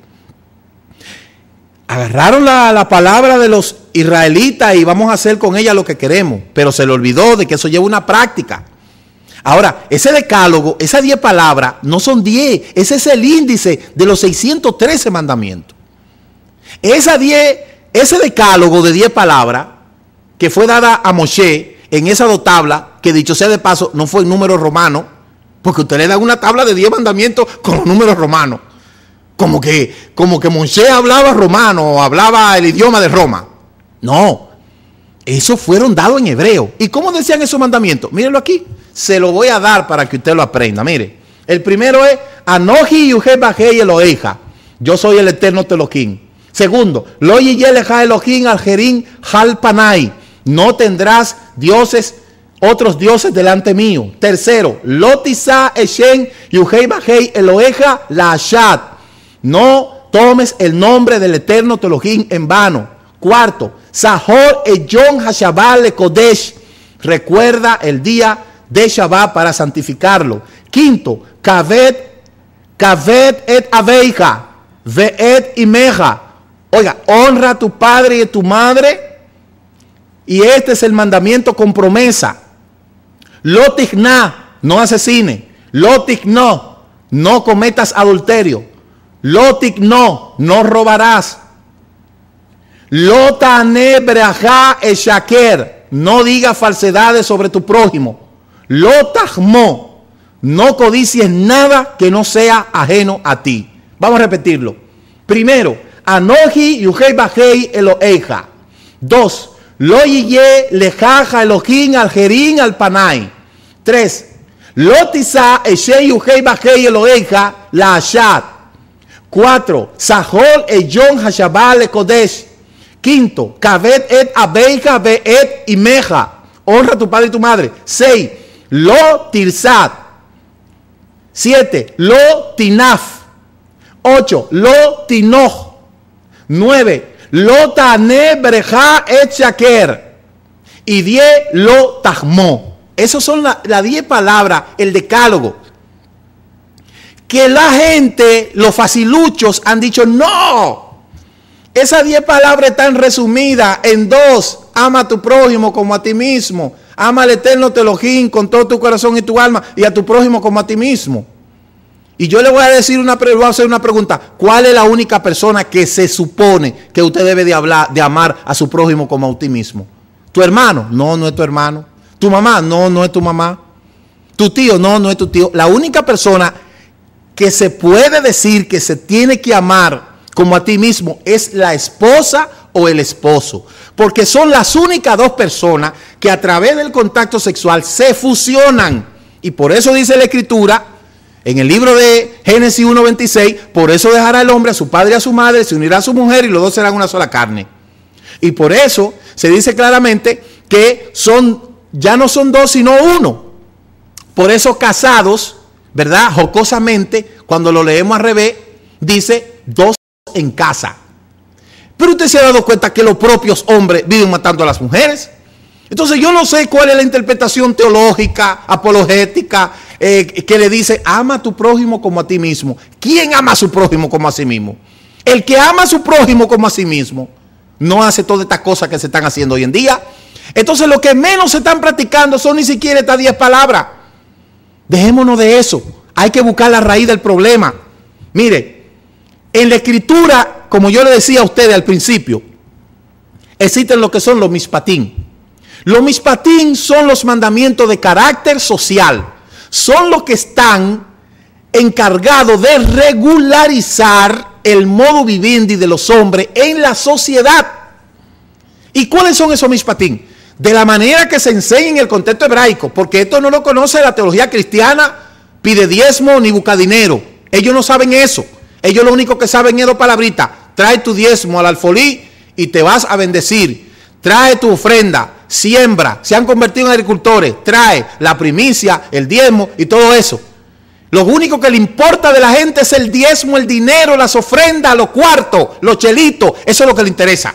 Agarraron la, la, palabra de los israelitas y vamos a hacer con ella lo que queremos, pero se le olvidó de que eso lleva una práctica. Ahora, ese decálogo, esas 10 palabras, no son 10, ese es el índice de los 613 mandamientos. Esa ese decálogo de 10 palabras que fue dada a Moshe en esa dos tablas, que dicho sea de paso, no fue en número romano, porque usted le da una tabla de 10 mandamientos con números romanos. Como que, como que Moshe hablaba romano o hablaba el idioma de Roma. No, esos fueron dados en hebreo. ¿Y cómo decían esos mandamientos? Mírenlo aquí. Se lo voy a dar para que usted lo aprenda. Mire, el primero es Anoji y Eloheja. Yo soy el eterno Teloquín. Segundo, Loyi Yeleja Elohim Aljerín Jalpanai. No tendrás dioses, otros dioses delante mío. Tercero, Lotisa Eshen Yuhei Bajei Eloeja Lashat. No tomes el nombre del eterno Teologín en vano. Cuarto, Sahor Eyon Hashabal Kodesh. Recuerda el día de Shabbat para santificarlo. Quinto, kaved kaved et Aveija, Veet meja Oiga, honra a tu padre y a tu madre y este es el mandamiento con promesa. Lotigna, no asesine. Lotigno, no cometas adulterio. Lotigno, no robarás. el shaker, no digas falsedades sobre tu prójimo. Lotajmo, no codicies nada que no sea ajeno a ti. Vamos a repetirlo. Primero, Anoji Yuhei Bajei Eloeja. Dos, lo Yye lejaja elohim al jerín al panay. Tres. Lo tisa eshei y bajei loeja la Cuatro. Sahol eyon hashabal e kodesh. Quinto. Kabet et abeja ve et imeja. Honra a tu padre y tu madre. Seis. Lo tirsat. Siete. Lo tinaf. Ocho. Lo tinoj. Nueve. Lotané breja et Y die lo tajmó. Esas son las la diez palabras, el decálogo. Que la gente, los faciluchos, han dicho no. Esas diez palabras están resumidas en dos. Ama a tu prójimo como a ti mismo. Ama al eterno Telojín con todo tu corazón y tu alma. Y a tu prójimo como a ti mismo. Y yo le voy a decir una, voy a hacer una pregunta. ¿Cuál es la única persona que se supone que usted debe de hablar, de amar a su prójimo como a ti mismo? ¿Tu hermano? No, no es tu hermano. ¿Tu mamá? No, no es tu mamá. ¿Tu tío? No, no es tu tío. La única persona que se puede decir que se tiene que amar como a ti mismo es la esposa o el esposo. Porque son las únicas dos personas que a través del contacto sexual se fusionan. Y por eso dice la escritura en el libro de Génesis 1.26, por eso dejará el hombre a su padre y a su madre, se unirá a su mujer y los dos serán una sola carne. Y por eso se dice claramente que son, ya no son dos, sino uno. Por eso casados, ¿verdad? Jocosamente, cuando lo leemos al revés, dice dos en casa. Pero usted se ha dado cuenta que los propios hombres viven matando a las mujeres. Entonces yo no sé cuál es la interpretación teológica, apologética, eh, que le dice, ama a tu prójimo como a ti mismo. ¿Quién ama a su prójimo como a sí mismo? El que ama a su prójimo como a sí mismo no hace todas estas cosas que se están haciendo hoy en día. Entonces lo que menos se están practicando son ni siquiera estas 10 palabras. Dejémonos de eso. Hay que buscar la raíz del problema. Mire, en la escritura, como yo le decía a ustedes al principio, existen lo que son los mispatín. Los mispatín son los mandamientos de carácter social. Son los que están encargados de regularizar el modo vivendi de los hombres en la sociedad. ¿Y cuáles son esos mispatín? De la manera que se enseña en el contexto hebraico, porque esto no lo conoce la teología cristiana, pide diezmo ni busca dinero. Ellos no saben eso. Ellos lo único que saben es dos palabritas. Trae tu diezmo al alfolí y te vas a bendecir trae tu ofrenda, siembra, se han convertido en agricultores, trae la primicia, el diezmo y todo eso. Lo único que le importa de la gente es el diezmo, el dinero, las ofrendas, los cuartos, los chelitos. Eso es lo que le interesa.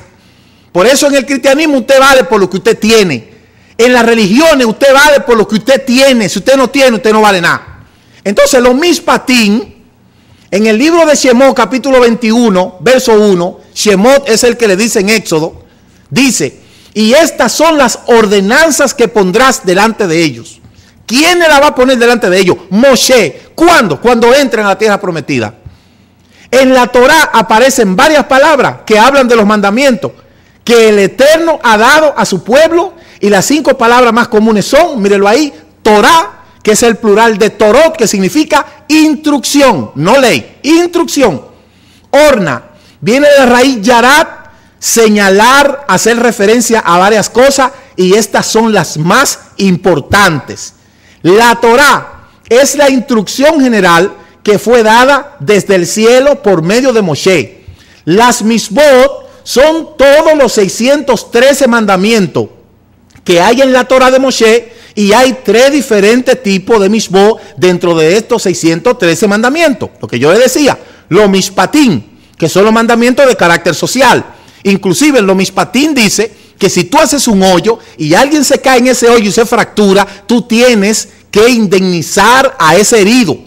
Por eso en el cristianismo usted vale por lo que usted tiene. En las religiones usted vale por lo que usted tiene. Si usted no tiene, usted no vale nada. Entonces los mispatín, en el libro de Shemot capítulo 21, verso 1, Shemot es el que le dice en Éxodo, dice, y estas son las ordenanzas que pondrás delante de ellos. ¿Quién la va a poner delante de ellos? Moshe. ¿Cuándo? Cuando entren a la tierra prometida. En la Torá aparecen varias palabras que hablan de los mandamientos que el Eterno ha dado a su pueblo. Y las cinco palabras más comunes son, mírelo ahí, Torá, que es el plural de Torot, que significa instrucción, no ley, instrucción. Orna, viene de la raíz Yarat, señalar, hacer referencia a varias cosas y estas son las más importantes. La Torá es la instrucción general que fue dada desde el cielo por medio de Moshe. Las misbot son todos los 613 mandamientos que hay en la Torá de Moshe y hay tres diferentes tipos de misbot dentro de estos 613 mandamientos. Lo que yo le decía, los mispatín, que son los mandamientos de carácter social Inclusive el lo mispatín dice que si tú haces un hoyo y alguien se cae en ese hoyo y se fractura, tú tienes que indemnizar a ese herido.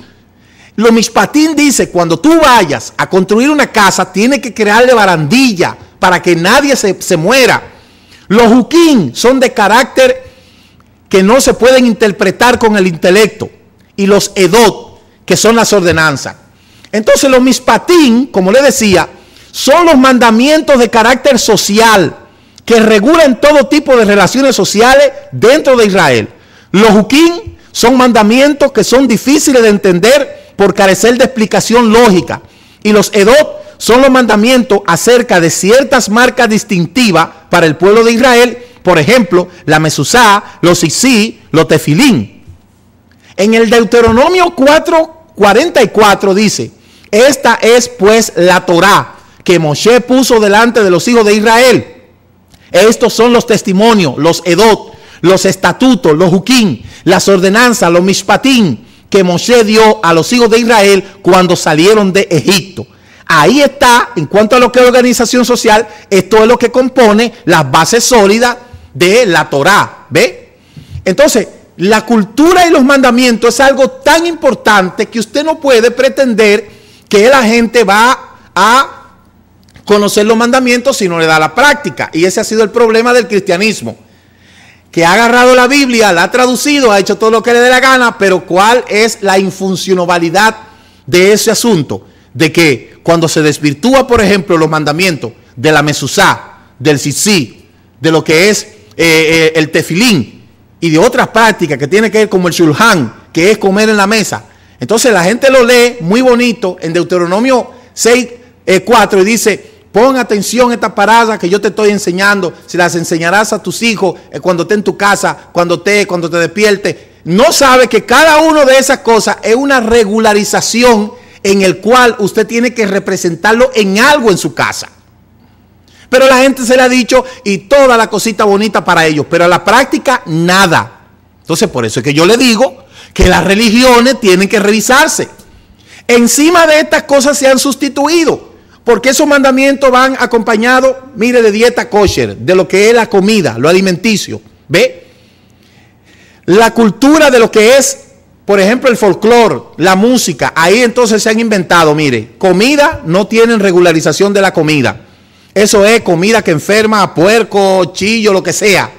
Lo mispatín dice, cuando tú vayas a construir una casa, tiene que crearle barandilla para que nadie se, muera. Los juquín son de carácter que no se pueden interpretar con el intelecto. Y los edot, que son las ordenanzas. Entonces lo mispatín, como le decía, son los mandamientos de carácter social que regulan todo tipo de relaciones sociales dentro de Israel. Los huquín son mandamientos que son difíciles de entender por carecer de explicación lógica. Y los edot son los mandamientos acerca de ciertas marcas distintivas para el pueblo de Israel, por ejemplo, la mesuzá los isí, los tefilín. En el Deuteronomio 4.44 dice, esta es pues la Torá, que Moshe puso delante de los hijos de Israel. Estos son los testimonios, los edot, los estatutos, los juquín, las ordenanzas, los mishpatín que Moshe dio a los hijos de Israel cuando salieron de Egipto. Ahí está, en cuanto a lo que es organización social, esto es lo que compone las bases sólidas de la Torá. ¿Ve? Entonces, la cultura y los mandamientos es algo tan importante que usted no puede pretender que la gente va a conocer los mandamientos si no le da la práctica. Y ese ha sido el problema del cristianismo. Que ha agarrado la Biblia, la ha traducido, ha hecho todo lo que le dé la gana, pero ¿cuál es la infuncionalidad de ese asunto? De que cuando se desvirtúa, por ejemplo, los mandamientos de la mesusá, del sissi, de lo que es eh, eh, el tefilín y de otras prácticas que tiene que ver como el shulhan, que es comer en la mesa. Entonces la gente lo lee muy bonito en Deuteronomio 6, eh, y dice, Pon atención a estas paradas que yo te estoy enseñando. Si las enseñarás a tus hijos eh, cuando esté en tu casa, cuando te, cuando te despierte. No sabe que cada una de esas cosas es una regularización en el cual usted tiene que representarlo en algo en su casa. Pero la gente se le ha dicho y toda la cosita bonita para ellos. Pero a la práctica, nada. Entonces, por eso es que yo le digo que las religiones tienen que revisarse. Encima de estas cosas se han sustituido porque esos mandamientos van acompañados, mire, de dieta kosher, de lo que es la comida, lo alimenticio. ¿Ve? La cultura de lo que es, por ejemplo, el folclore, la música. Ahí entonces se han inventado, mire, comida, no tienen regularización de la comida. Eso es comida que enferma a puerco, chillo, lo que sea.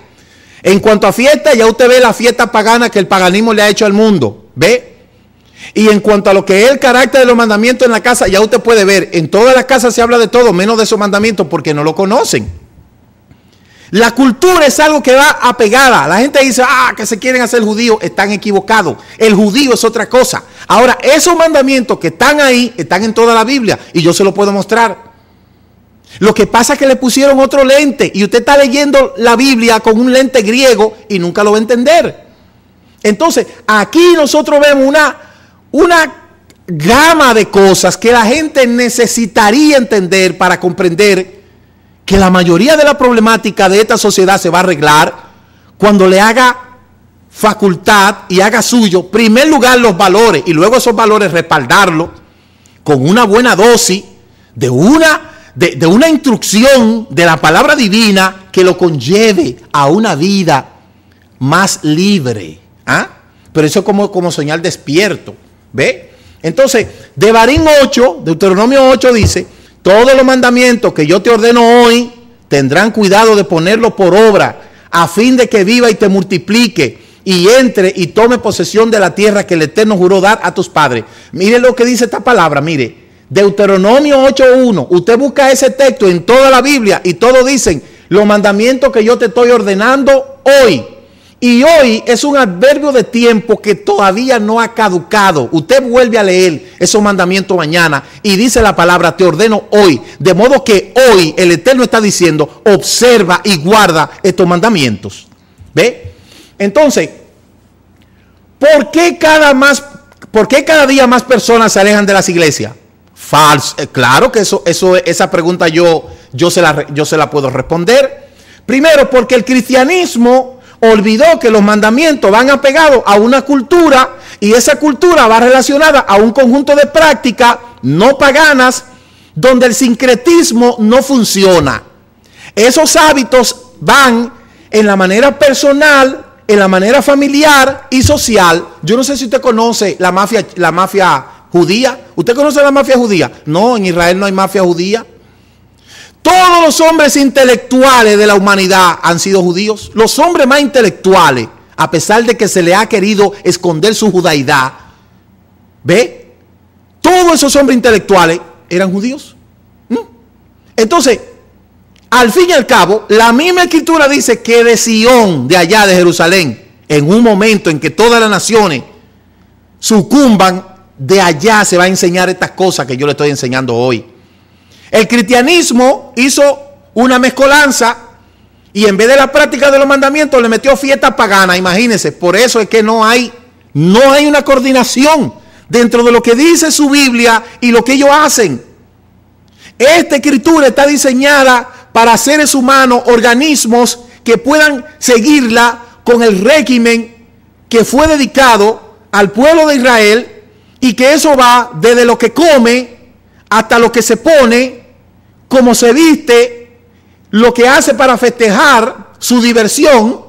En cuanto a fiesta, ya usted ve la fiesta pagana que el paganismo le ha hecho al mundo. ¿Ve? Y en cuanto a lo que es el carácter de los mandamientos en la casa, ya usted puede ver, en todas las casas se habla de todo, menos de esos mandamientos, porque no lo conocen. La cultura es algo que va apegada. La gente dice, ah, que se quieren hacer judíos, están equivocados. El judío es otra cosa. Ahora, esos mandamientos que están ahí, están en toda la Biblia, y yo se los puedo mostrar. Lo que pasa es que le pusieron otro lente y usted está leyendo la Biblia con un lente griego y nunca lo va a entender. Entonces, aquí nosotros vemos una una gama de cosas que la gente necesitaría entender para comprender que la mayoría de la problemática de esta sociedad se va a arreglar cuando le haga facultad y haga suyo, primer lugar, los valores y luego esos valores respaldarlos con una buena dosis de una, de, de una instrucción de la palabra divina que lo conlleve a una vida más libre. ¿ah? Pero eso como, como soñar despierto. ¿Ve? Entonces, de Barín 8, Deuteronomio 8 dice, todos los mandamientos que yo te ordeno hoy, tendrán cuidado de ponerlos por obra, a fin de que viva y te multiplique, y entre y tome posesión de la tierra que el Eterno juró dar a tus padres. Mire lo que dice esta palabra, mire. Deuteronomio 8.1. Usted busca ese texto en toda la Biblia y todos dicen los mandamientos que yo te estoy ordenando hoy. Y hoy es un adverbio de tiempo que todavía no ha caducado. Usted vuelve a leer esos mandamientos mañana y dice la palabra, te ordeno hoy. De modo que hoy el Eterno está diciendo, observa y guarda estos mandamientos. ¿Ve? Entonces, ¿por qué cada, más, por cada día más personas se alejan de las iglesias? Falso. Eh, claro que eso, eso, esa pregunta yo, yo, yo se la puedo responder. Primero, porque el cristianismo olvidó que los mandamientos van apegados a una cultura y esa cultura va relacionada a un conjunto de prácticas no paganas donde el sincretismo no funciona. Esos hábitos van en la manera personal, en la manera familiar y social. Yo no sé si usted conoce la mafia, la mafia judía. ¿Usted conoce la mafia judía? No, en Israel no hay mafia judía. Todos los hombres intelectuales de la humanidad han sido judíos. Los hombres más intelectuales, a pesar de que se le ha querido esconder su judaidad, ¿ve? Todos esos hombres intelectuales eran judíos. ¿Mm? Entonces, al fin y al cabo, la misma escritura dice que de Sion, de allá de Jerusalén, en un momento en que todas las naciones sucumban, de allá se va a enseñar estas cosas que yo le estoy enseñando hoy. El cristianismo hizo una mezcolanza y en vez de la práctica de los mandamientos le metió fiesta pagana, imagínense. Por eso es que no hay, no hay una coordinación dentro de lo que dice su Biblia y lo que ellos hacen. Esta escritura está diseñada para seres humanos, organismos que puedan seguirla con el régimen que fue dedicado al pueblo de Israel y que eso va desde lo que come hasta lo que se pone, cómo se viste, lo que hace para festejar su diversión,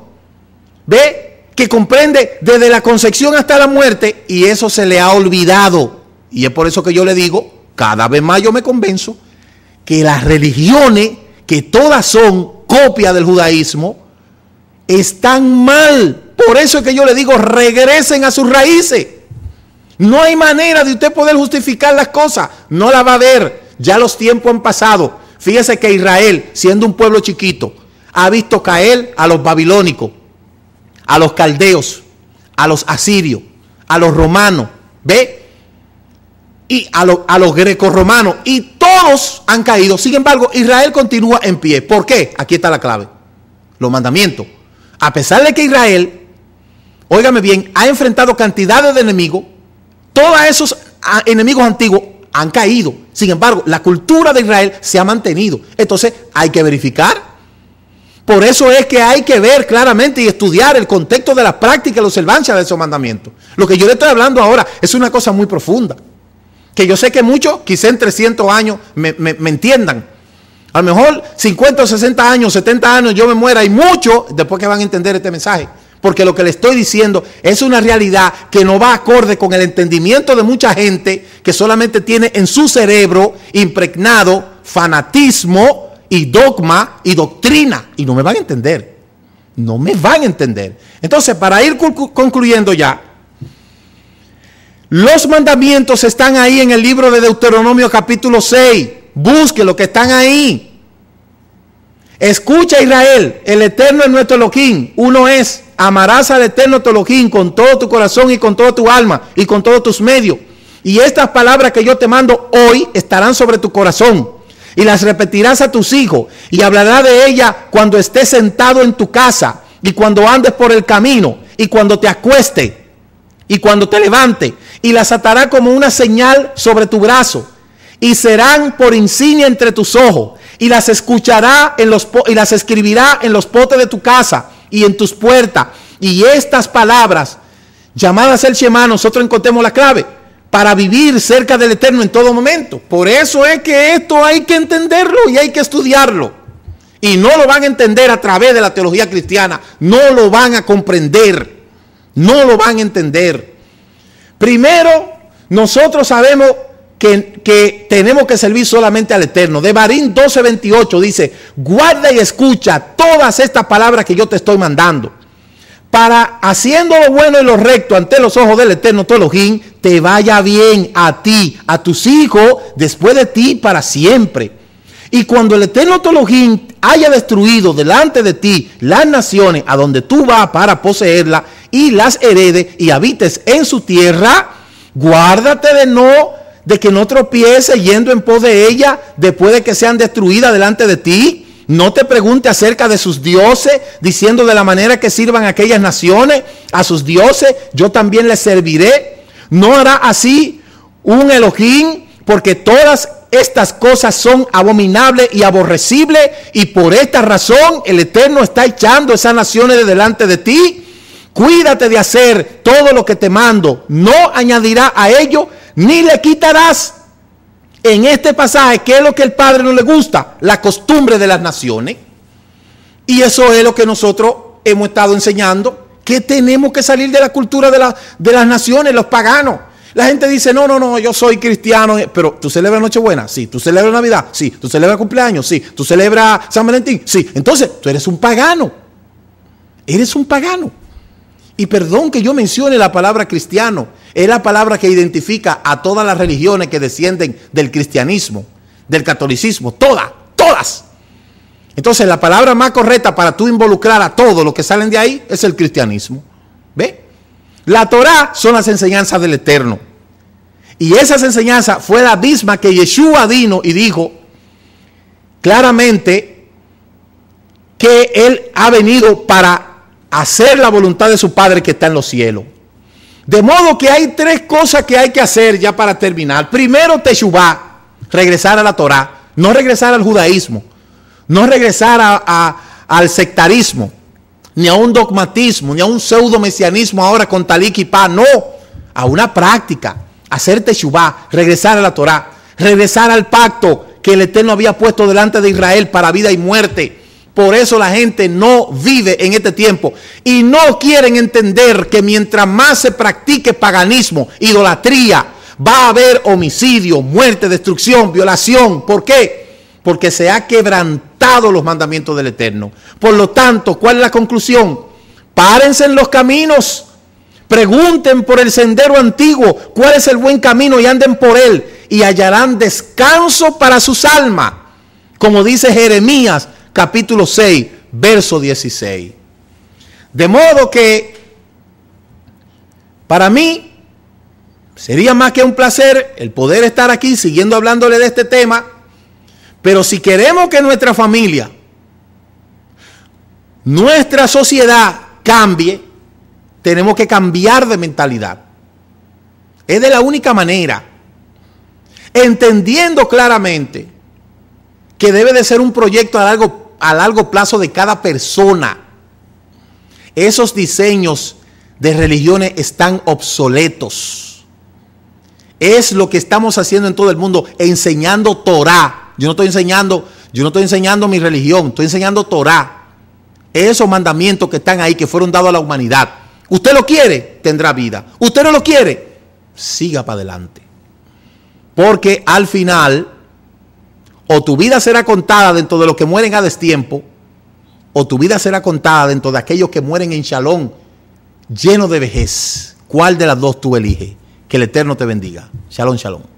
¿ve? Que comprende desde la concepción hasta la muerte y eso se le ha olvidado. Y es por eso que yo le digo, cada vez más yo me convenzo que las religiones, que todas son copia del judaísmo, están mal. Por eso es que yo le digo, regresen a sus raíces. No hay manera de usted poder justificar las cosas. No la va a ver. Ya los tiempos han pasado. Fíjese que Israel, siendo un pueblo chiquito, ha visto caer a los babilónicos, a los caldeos, a los asirios, a los romanos, ¿ve? Y a, los a los Y todos han caído. Sin embargo, Israel continúa en pie. ¿Por qué? Aquí está la clave. Los mandamientos. A pesar de que Israel, óigame bien, ha enfrentado cantidades de enemigos, todos esos ah, enemigos antiguos han caído. Sin embargo, la cultura de Israel se ha mantenido. Entonces hay que verificar. Por eso es que hay que ver claramente y estudiar el contexto de la práctica y la observancia de esos mandamientos. Lo que yo le estoy hablando ahora es una cosa muy profunda. Que yo sé que muchos, quizá en 300 años, me, entiendan. A lo mejor 50 o 60 años, 70 años, yo me muera y muchos después que van a entender este mensaje. Porque lo que le estoy diciendo es una realidad que no va acorde con el entendimiento de mucha gente que solamente tiene en su cerebro impregnado fanatismo y dogma y doctrina. Y no me van a entender. No me van a entender. Entonces, para ir concluyendo ya, los mandamientos están ahí en el libro de Deuteronomio capítulo 6. Busque lo que están ahí. Escucha Israel, el Eterno es nuestro Elohim, uno es, amarás al Eterno tu Elohim con todo tu corazón y con toda tu alma y con todos tus medios. Y estas palabras que yo te mando hoy estarán sobre tu corazón y las repetirás a tus hijos y hablarás de ella cuando estés sentado en tu casa y cuando andes por el camino y cuando te acueste y cuando te levante, y las atará como una señal sobre tu brazo y serán por insignia entre tus ojos y las escuchará en los y las escribirá en los potes de tu casa y en tus puertas. Y estas palabras, llamadas el Shema, nosotros encontremos la clave para vivir cerca del Eterno en todo momento. Por eso es que esto hay que entenderlo y hay que estudiarlo. Y no lo van a entender a través de la teología cristiana, no lo van a comprender, no lo van a entender. Primero, nosotros sabemos que, tenemos que servir solamente al Eterno. De Barín 12:28 dice, guarda y escucha todas estas palabras que yo te estoy mandando. Para haciendo lo bueno y lo recto ante los ojos del Eterno Tolojín, te vaya bien a ti, a tus hijos, después de ti, para siempre. Y cuando el Eterno Tolojín haya destruido delante de ti las naciones a donde tú vas para poseerlas y las heredes y habites en su tierra, guárdate de no de que no tropiece yendo en pos de ella después de que sean destruidas delante de ti. No te pregunte acerca de sus dioses, diciendo de la manera que sirvan aquellas naciones, a sus dioses, yo también les serviré. No hará así un Elohim, porque todas estas cosas son abominables y aborrecibles, y por esta razón el Eterno está echando esas naciones de delante de ti. Cuídate de hacer todo lo que te mando, no añadirá a ello ni le quitarás. En este pasaje, ¿qué es lo que el Padre no le gusta? La costumbre de las naciones. Y eso es lo que nosotros hemos estado enseñando, que tenemos que salir de la cultura de, de las naciones, los paganos. La gente dice, no, no, no, yo soy cristiano, pero tú celebras Nochebuena, sí, tú celebras Navidad, sí, tú celebras cumpleaños, sí, tú celebras San Valentín, sí. Entonces, tú eres un pagano, eres un pagano. Y perdón que yo mencione la palabra cristiano, es la palabra que identifica a todas las religiones que descienden del cristianismo, del catolicismo, todas, todas. Entonces la palabra más correcta para tú involucrar a todos los que salen de ahí es el cristianismo. ¿Ve? La Torah son las enseñanzas del Eterno. Y esas enseñanzas fue la misma que Yeshua vino y dijo claramente que Él ha venido para hacer la voluntad de su Padre que está en los cielos. De modo que hay tres cosas que hay que hacer ya para terminar. Primero, Teshuvá, regresar a la Torá, no regresar al judaísmo, no regresar al sectarismo, ni a un dogmatismo, ni a un pseudo mesianismo ahora con talik y no, a una práctica, hacer Teshuvá, regresar a la Torá, regresar al pacto que el Eterno había puesto delante de Israel para vida y muerte por eso la gente no vive en este tiempo y no quieren entender que mientras más se practique paganismo, idolatría, va a haber homicidio, muerte, destrucción, violación. ¿Por qué? Porque se ha quebrantado los mandamientos del Eterno. Por lo tanto, ¿cuál es la conclusión? Párense en los caminos. Pregunten por el sendero antiguo, cuál es el buen camino y anden por él y hallarán descanso para sus almas. Como dice Jeremías, capítulo 6, verso 16. De modo que para mí sería más que un placer el poder estar aquí siguiendo hablándole de este tema, pero si queremos que nuestra familia, nuestra sociedad cambie, tenemos que cambiar de mentalidad. Es de la única manera, entendiendo claramente que debe de ser un proyecto de largo a largo plazo de cada persona. Esos diseños de religiones están obsoletos. Es lo que estamos haciendo en todo el mundo, enseñando Torah. Yo no estoy enseñando, yo no estoy enseñando mi religión, estoy enseñando Torah. Esos mandamientos que están ahí, que fueron dados a la humanidad. Usted lo quiere, tendrá vida. Usted no lo quiere, siga para adelante. Porque al final o tu vida será contada dentro de los que mueren a destiempo, o tu vida será contada dentro de aquellos que mueren en shalom, lleno de vejez. ¿Cuál de las dos tú eliges? Que el Eterno te bendiga. Shalom, shalom.